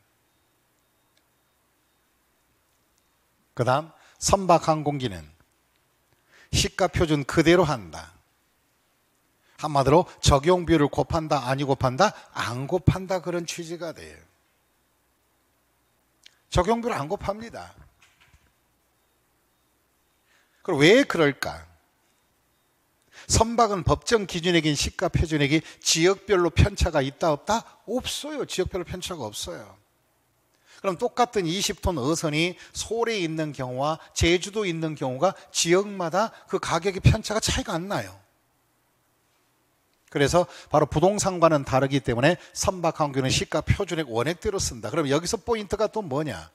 그 다음 선박 항공기는 시가 표준 그대로 한다 한마디로 적용비율을 곱한다 아니 곱한다 안 곱한다 그런 취지가 돼요 적용비율 안 곱합니다 그럼 왜 그럴까 선박은 법정 기준액인 시가 표준액이 지역별로 편차가 있다 없다? 없어요. 지역별로 편차가 없어요. 그럼 똑같은 20톤 어선이 서울에 있는 경우와 제주도 있는 경우가 지역마다 그 가격의 편차가 차이가 안 나요. 그래서 바로 부동산과는 다르기 때문에 선박 항균은 시가 표준액 원액대로 쓴다. 그럼 여기서 포인트가 또 뭐냐?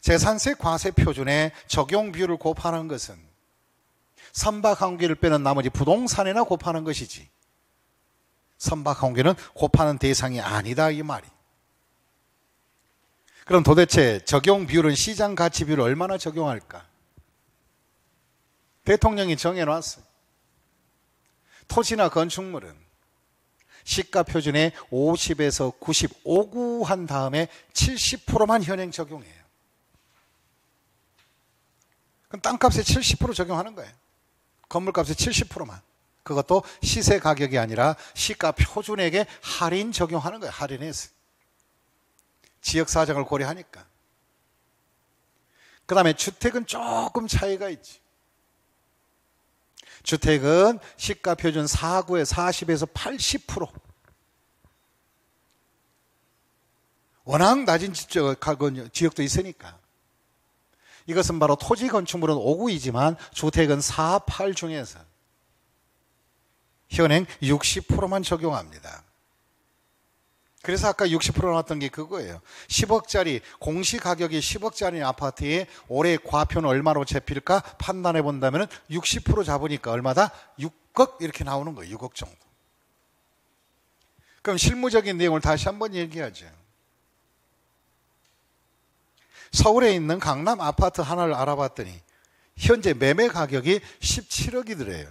재산세 과세 표준에 적용 비율을 곱하는 것은 선박 한기를 빼는 나머지 부동산이나 곱하는 것이지. 선박 한기는 곱하는 대상이 아니다 이 말이. 그럼 도대체 적용 비율은 시장 가치 비율을 얼마나 적용할까? 대통령이 정해놨어요. 토지나 건축물은 시가 표준의 50에서 95구 한 다음에 70%만 현행 적용해요. 그럼 땅값에 70% 적용하는 거예요. 건물값의 70%만. 그것도 시세 가격이 아니라 시가 표준액에 할인 적용하는 거예요. 할인해서. 지역 사정을 고려하니까. 그 다음에 주택은 조금 차이가 있지. 주택은 시가 표준 4구에 40에서 80%. 워낙 낮은 지역, 그, 지역도 있으니까. 이것은 바로 토지 건축물은 5구이지만 주택은 4, 8 중에서 현행 60%만 적용합니다. 그래서 아까 60% 나왔던 게 그거예요. 10억짜리 공시 가격이 10억짜리 아파트에 올해 과표는 얼마로 잡힐까 판단해 본다면 60% 잡으니까 얼마다 6억 이렇게 나오는 거예요. 6억 정도. 그럼 실무적인 내용을 다시 한번 얘기하죠. 서울에 있는 강남 아파트 하나를 알아봤더니 현재 매매 가격이 17억이더래요.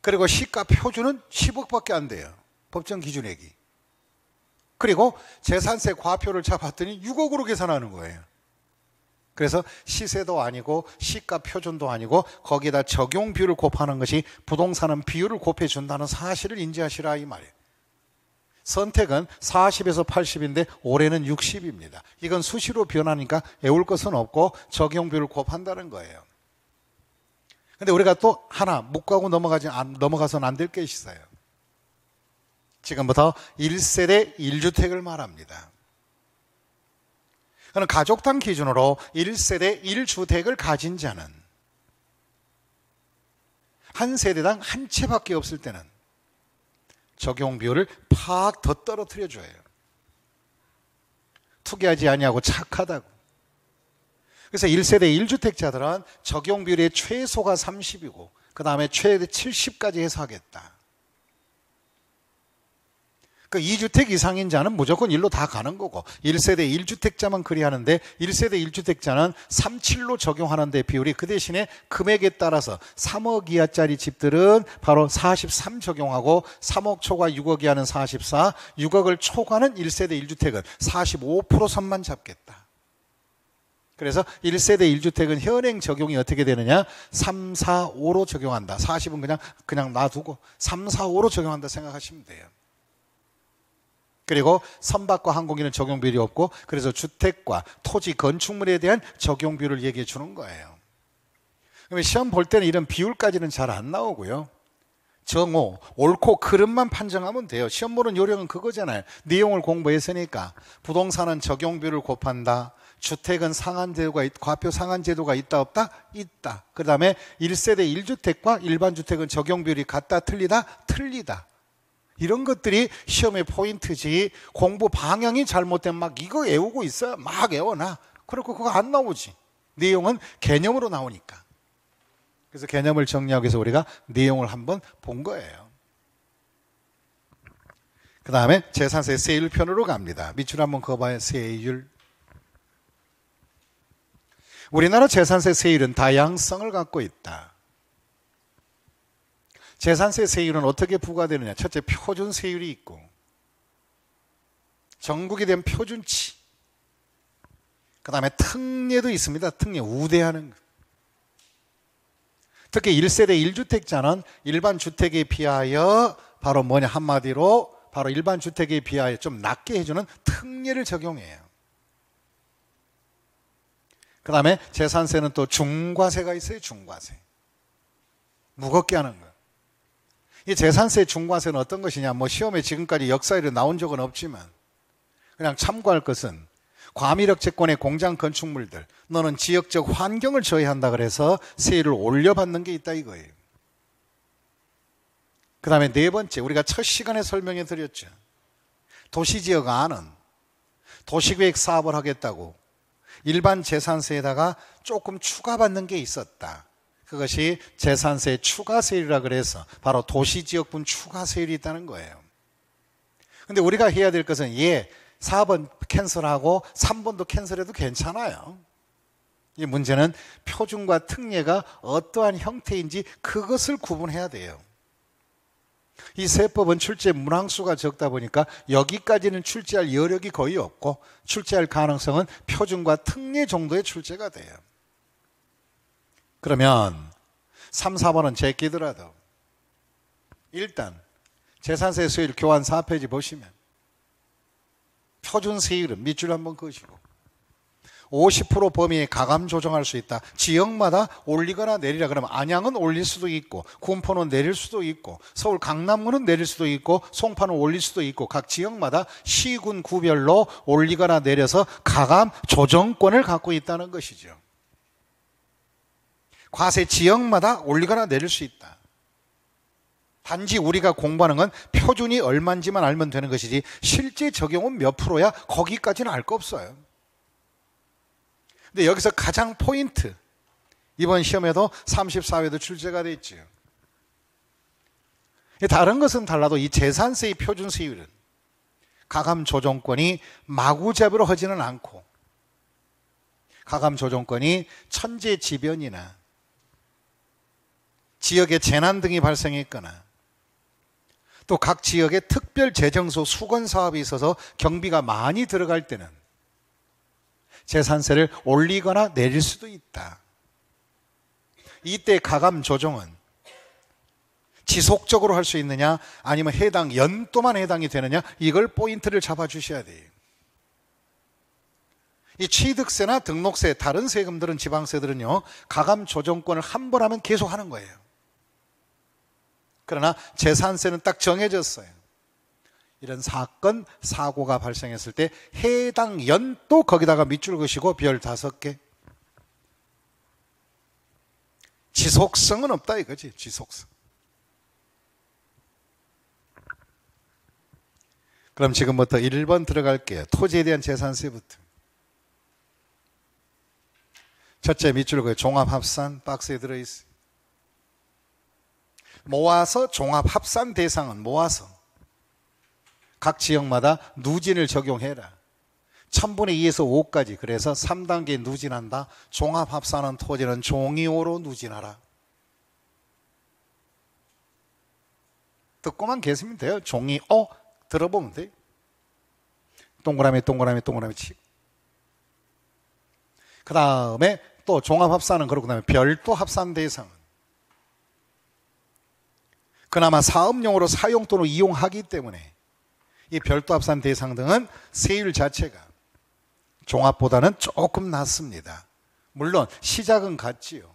그리고 시가 표준은 10억밖에 안 돼요. 법정 기준액이. 그리고 재산세 과표를 잡았더니 6억으로 계산하는 거예요. 그래서 시세도 아니고 시가 표준도 아니고 거기다 적용비율을 곱하는 것이 부동산은 비율을 곱해준다는 사실을 인지하시라 이 말이에요. 선택은 40에서 80인데 올해는 60입니다. 이건 수시로 변하니까 애울 것은 없고 적용비율을 곱한다는 거예요. 근데 우리가 또 하나 묵고고 넘어가지 넘어가서는 안 될 게 있어요. 지금부터 1세대 1주택을 말합니다. 그는 가족당 기준으로 1세대 1주택을 가진 자는 한 세대당 한 채밖에 없을 때는 적용 비율을 팍 더 떨어뜨려 줘요. 투기하지 아니하고 착하다고. 그래서 1세대 1주택자들은 적용 비율의 최소가 30이고 그 다음에 최대 70까지 해서 하겠다. 그 그러니까 2주택 이상인 자는 무조건 일로 다 가는 거고 1세대 1주택자만 그리하는데 1세대 1주택자는 37로 적용하는 데 비율이 그 대신에 금액에 따라서 3억 이하짜리 집들은 바로 43 적용하고 3억 초과 6억 이하는 44 6억을 초과는 하 1세대 1주택은 45% 선만 잡겠다 그래서 1세대 1주택은 현행 적용이 어떻게 되느냐? 3, 4, 5로 적용한다. 40은 그냥, 그냥 놔두고 3, 4, 5로 적용한다 생각하시면 돼요. 그리고 선박과 항공기는 적용비율이 없고 그래서 주택과 토지 건축물에 대한 적용비율을 얘기해 주는 거예요. 그러면 시험 볼 때는 이런 비율까지는 잘 안 나오고요. 정오, 옳고 그름만 판정하면 돼요. 시험 보는 요령은 그거잖아요. 내용을 공부했으니까. 부동산은 적용비율을 곱한다. 주택은 상한제도가, 과표 상한제도가 있다, 없다? 있다. 그 다음에 1세대 1주택과 일반주택은 적용비율이 같다, 틀리다? 틀리다. 이런 것들이 시험의 포인트지 공부 방향이 잘못되면 막 이거 외우고 있어요 막 외워놔 그렇고 그거 안 나오지 내용은 개념으로 나오니까 그래서 개념을 정리하기 위해서 우리가 내용을 한번 본 거예요 그 다음에 재산세 세율 편으로 갑니다 밑줄 한번 그어봐요 세율 우리나라 재산세 세율은 다양성을 갖고 있다 재산세 세율은 어떻게 부과되느냐? 첫째 표준 세율이 있고 전국에 대한 표준치. 그 다음에 특례도 있습니다. 특례 우대하는 것. 특히 1세대 1주택자는 일반 주택에 비하여 바로 뭐냐 한마디로 바로 일반 주택에 비하여 좀 낮게 해주는 특례를 적용해요. 그 다음에 재산세는 또 중과세가 있어요. 중과세. 무겁게 하는 거. 이 재산세 중과세는 어떤 것이냐? 뭐 시험에 지금까지 역사에 나온 적은 없지만 그냥 참고할 것은 과밀역 채권의 공장 건축물들 너는 지역적 환경을 저해한다 그래서 세율을 올려받는 게 있다 이거예요. 그 다음에 네 번째 우리가 첫 시간에 설명해 드렸죠. 도시지역 안은 도시계획 사업을 하겠다고 일반 재산세에다가 조금 추가받는 게 있었다. 그것이 재산세 추가세율이라 그래서 바로 도시지역분 추가세율이 있다는 거예요. 근데 우리가 해야 될 것은 예, 4번 캔슬하고 3번도 캔슬해도 괜찮아요. 이 문제는 표준과 특례가 어떠한 형태인지 그것을 구분해야 돼요. 이 세법은 출제 문항수가 적다 보니까 여기까지는 출제할 여력이 거의 없고 출제할 가능성은 표준과 특례 정도의 출제가 돼요. 그러면 3, 4번은 제끼더라도 일단 재산세 수일 교환 4페이지 보시면 표준 세율은 밑줄 한번 그으시고 50% 범위에 가감 조정할 수 있다. 지역마다 올리거나 내리라 그러면 안양은 올릴 수도 있고 군포는 내릴 수도 있고 서울 강남구는 내릴 수도 있고 송파는 올릴 수도 있고 각 지역마다 시군 구별로 올리거나 내려서 가감 조정권을 갖고 있다는 것이죠. 과세 지역마다 올리거나 내릴 수 있다. 단지 우리가 공부하는 건 표준이 얼만지만 알면 되는 것이지 실제 적용은 몇 프로야 거기까지는 알 거 없어요. 근데 여기서 가장 포인트 이번 시험에도 34회도 출제가 됐죠. 다른 것은 달라도 이 재산세의 표준 세율은 가감 조정권이 마구잡이로 하지는 않고 가감 조정권이 천재지변이나 지역에 재난 등이 발생했거나 또 각 지역에 특별 재정소 수건 사업이 있어서 경비가 많이 들어갈 때는 재산세를 올리거나 내릴 수도 있다. 이때 가감 조정은 지속적으로 할 수 있느냐 아니면 해당 연도만 해당이 되느냐 이걸 포인트를 잡아 주셔야 돼요. 이 취득세나 등록세 다른 세금들은 지방세들은요. 가감 조정권을 한 번 하면 계속 하는 거예요. 그러나 재산세는 딱 정해졌어요. 이런 사건, 사고가 발생했을 때 해당 연도 거기다가 밑줄 그시고 별 다섯 개. 지속성은 없다 이거지, 지속성. 그럼 지금부터 1번 들어갈게요. 토지에 대한 재산세부터. 첫째 밑줄 그 종합합산 박스에 들어있어 모아서 종합 합산 대상은 모아서 각 지역마다 누진을 적용해라. 1000분의 2에서 5까지 그래서 3단계 누진한다. 종합 합산은 토지는 종이호로 누진하라. 듣고만 계시면 돼요. 종이어 들어보면 돼요. 동그라미 동그라미 동그라미 치그 다음에 또 종합 합산은 그렇고 그다음에 별도 합산 대상. 그나마 사업용으로 사용 또는 이용하기 때문에 이 별도합산 대상 등은 세율 자체가 종합보다는 조금 낮습니다. 물론 시작은 같지요.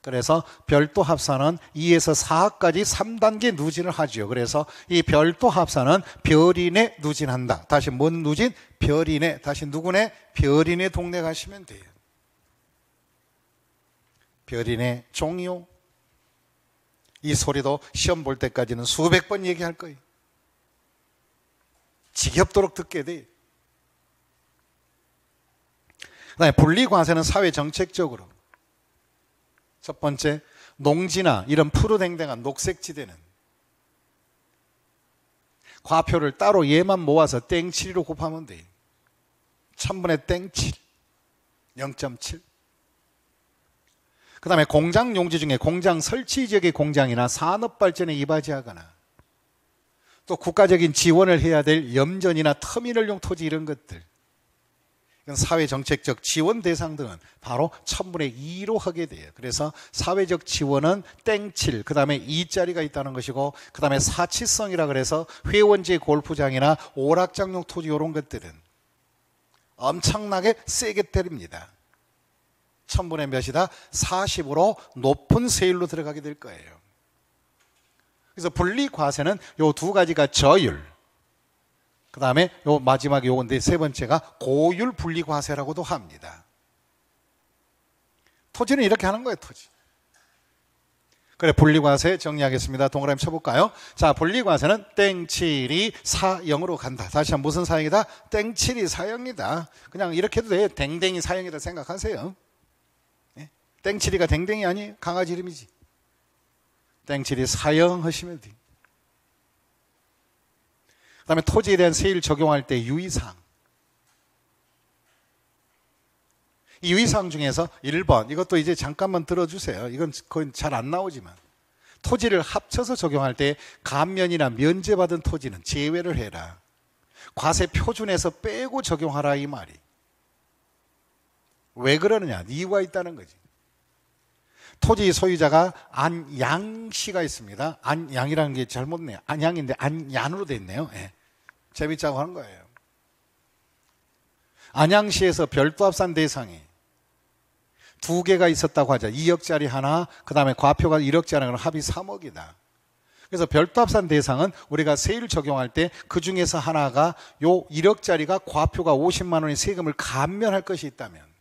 그래서 별도 합산은 2에서 4까지 3단계 누진을 하지요. 그래서 이 별도 합산은 별인에 누진한다. 다시 뭔 누진? 별인에 다시 누구네? 별인에 동네 가시면 돼요. 별인에 종이요. 이 소리도 시험 볼 때까지는 수백 번 얘기할 거예요. 지겹도록 듣게 돼. 그다음에 분리 과세는 사회 정책적으로 첫 번째 농지나 이런 푸르댕댕한 녹색 지대는 과표를 따로 얘만 모아서 땡칠로 곱하면 돼. 3분의 땡칠 0.7. 그 다음에 공장 용지 중에 공장 설치 지역의 공장이나 산업 발전에 이바지하거나 또 국가적인 지원을 해야 될 염전이나 터미널용 토지 이런 것들 이건 사회 정책적 지원 대상 등은 바로 천0 0 0분의 2로 하게 돼요. 그래서 사회적 지원은 땡칠, 그 다음에 2자리가 있다는 것이고, 그 다음에 사치성이라 그래서 회원제 골프장이나 오락장용 토지 이런 것들은 엄청나게 세게 때립니다. 1000분의 몇이다? 40으로 높은 세율로 들어가게 될 거예요. 그래서 분리과세는 요 두 가지가 저율. 그 다음에 요 마지막 요건데 세 번째가 고율 분리과세라고도 합니다. 토지는 이렇게 하는 거예요, 토지. 그래, 분리과세 정리하겠습니다. 동그라미 쳐볼까요? 자, 분리과세는 땡칠이 사형으로 간다. 다시 한 번 무슨 사형이다? 땡칠이 사형이다. 그냥 이렇게 해도 돼. 요 땡땡이 사형이다 생각하세요. 땡치리가 댕댕이 아니에 강아지 이름이지. 땡치리 사형하시면 돼요. 그 다음에 토지에 대한 세율 적용할 때 유의사항. 이 유의사항 중에서 1번, 이것도 이제 잠깐만 들어주세요. 이건 거의 잘 안 나오지만. 토지를 합쳐서 적용할 때 감면이나 면제받은 토지는 제외를 해라. 과세 표준에서 빼고 적용하라 이 말이. 왜 그러느냐? 이유가 있다는 거지. 토지 소유자가 안양 씨가 있습니다. 안양이라는 게 잘못네요. 안양인데 안양으로 돼 있네요. 예. 재밌자고 하는 거예요. 안양시에서 별도합산 대상이 두 개가 있었다고 하자. 2억짜리 하나, 그 다음에 과표가 1억짜리 하나, 합이 3억이다. 그래서 별도합산 대상은 우리가 세율 적용할 때 그 중에서 하나가 요 1억짜리가 과표가 50만 원의 세금을 감면할 것이 있다면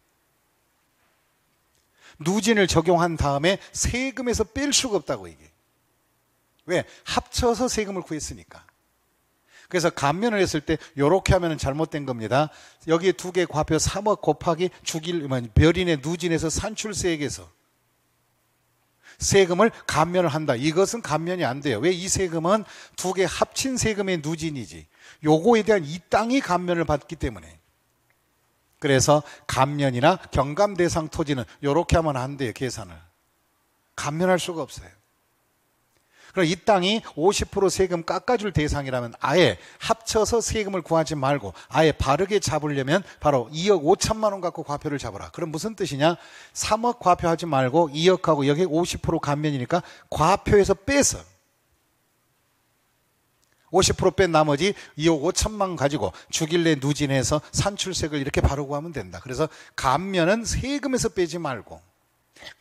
누진을 적용한 다음에 세금에서 뺄 수가 없다고 이게. 왜? 합쳐서 세금을 구했으니까. 그래서 감면을 했을 때 이렇게 하면 잘못된 겁니다. 여기에 두 개 과표 3억 곱하기 주길 뭐, 별인의 누진에서 산출세액에서 세금을 감면을 한다. 이것은 감면이 안 돼요. 왜 이 세금은 두 개 합친 세금의 누진이지. 요거에 대한 이 땅이 감면을 받기 때문에. 그래서 감면이나 경감 대상 토지는 이렇게 하면 안 돼요, 계산을. 감면할 수가 없어요. 그럼 이 땅이 50% 세금 깎아줄 대상이라면 아예 합쳐서 세금을 구하지 말고 아예 바르게 잡으려면 바로 2억 5천만 원 갖고 과표를 잡아라. 그럼 무슨 뜻이냐? 3억 과표하지 말고 2억하고 여기 50% 감면이니까 과표에서 빼서 50%뺀 나머지 2억 5천만 가지고 죽일래 누진해서 산출세을 이렇게 바르고 하면 된다. 그래서 감면은 세금에서 빼지 말고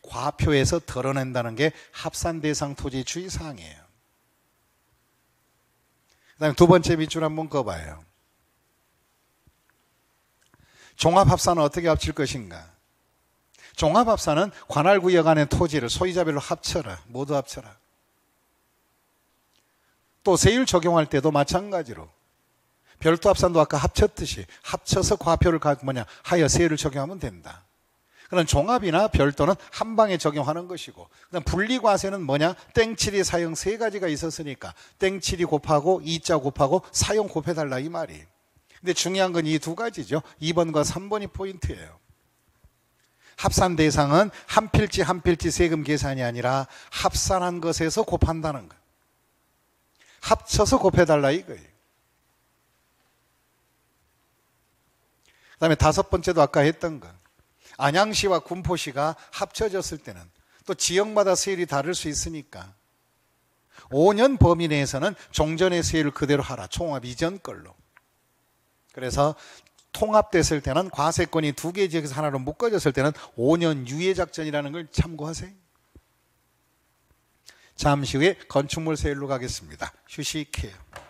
과표에서 덜어낸다는 게 합산 대상 토지 주의 사항이에요. 그다음에 두 번째 밑줄 한번 꺼봐요. 종합합산은 어떻게 합칠 것인가? 종합합산은 관할구역 안에 토지를 소유자별로 합쳐라. 모두 합쳐라. 또 세율 적용할 때도 마찬가지로 별도 합산도 아까 합쳤듯이 합쳐서 과표를 가, 뭐냐 하여 세율을 적용하면 된다. 그런 종합이나 별도는 한 방에 적용하는 것이고 그다음 분리과세는 뭐냐 땡칠이 사용 세 가지가 있었으니까 땡칠이 곱하고 이자 곱하고 사용 곱해달라 이 말이. 근데 중요한 건 이 두 가지죠. 2번과 3번이 포인트예요. 합산 대상은 한 필지 한 필지 세금 계산이 아니라 합산한 것에서 곱한다는 것. 합쳐서 곱해달라 이거예요. 그 다음에 다섯 번째도 아까 했던 거. 안양시와 군포시가 합쳐졌을 때는 또 지역마다 세율이 다를 수 있으니까 5년 범위 내에서는 종전의 세율을 그대로 하라. 총합 이전 걸로. 그래서 통합됐을 때는 과세권이 두 개 지역에서 하나로 묶어졌을 때는 5년 유예 작전이라는 걸 참고하세요. 잠시 후에 건축물 세일로 가겠습니다. 휴식해요.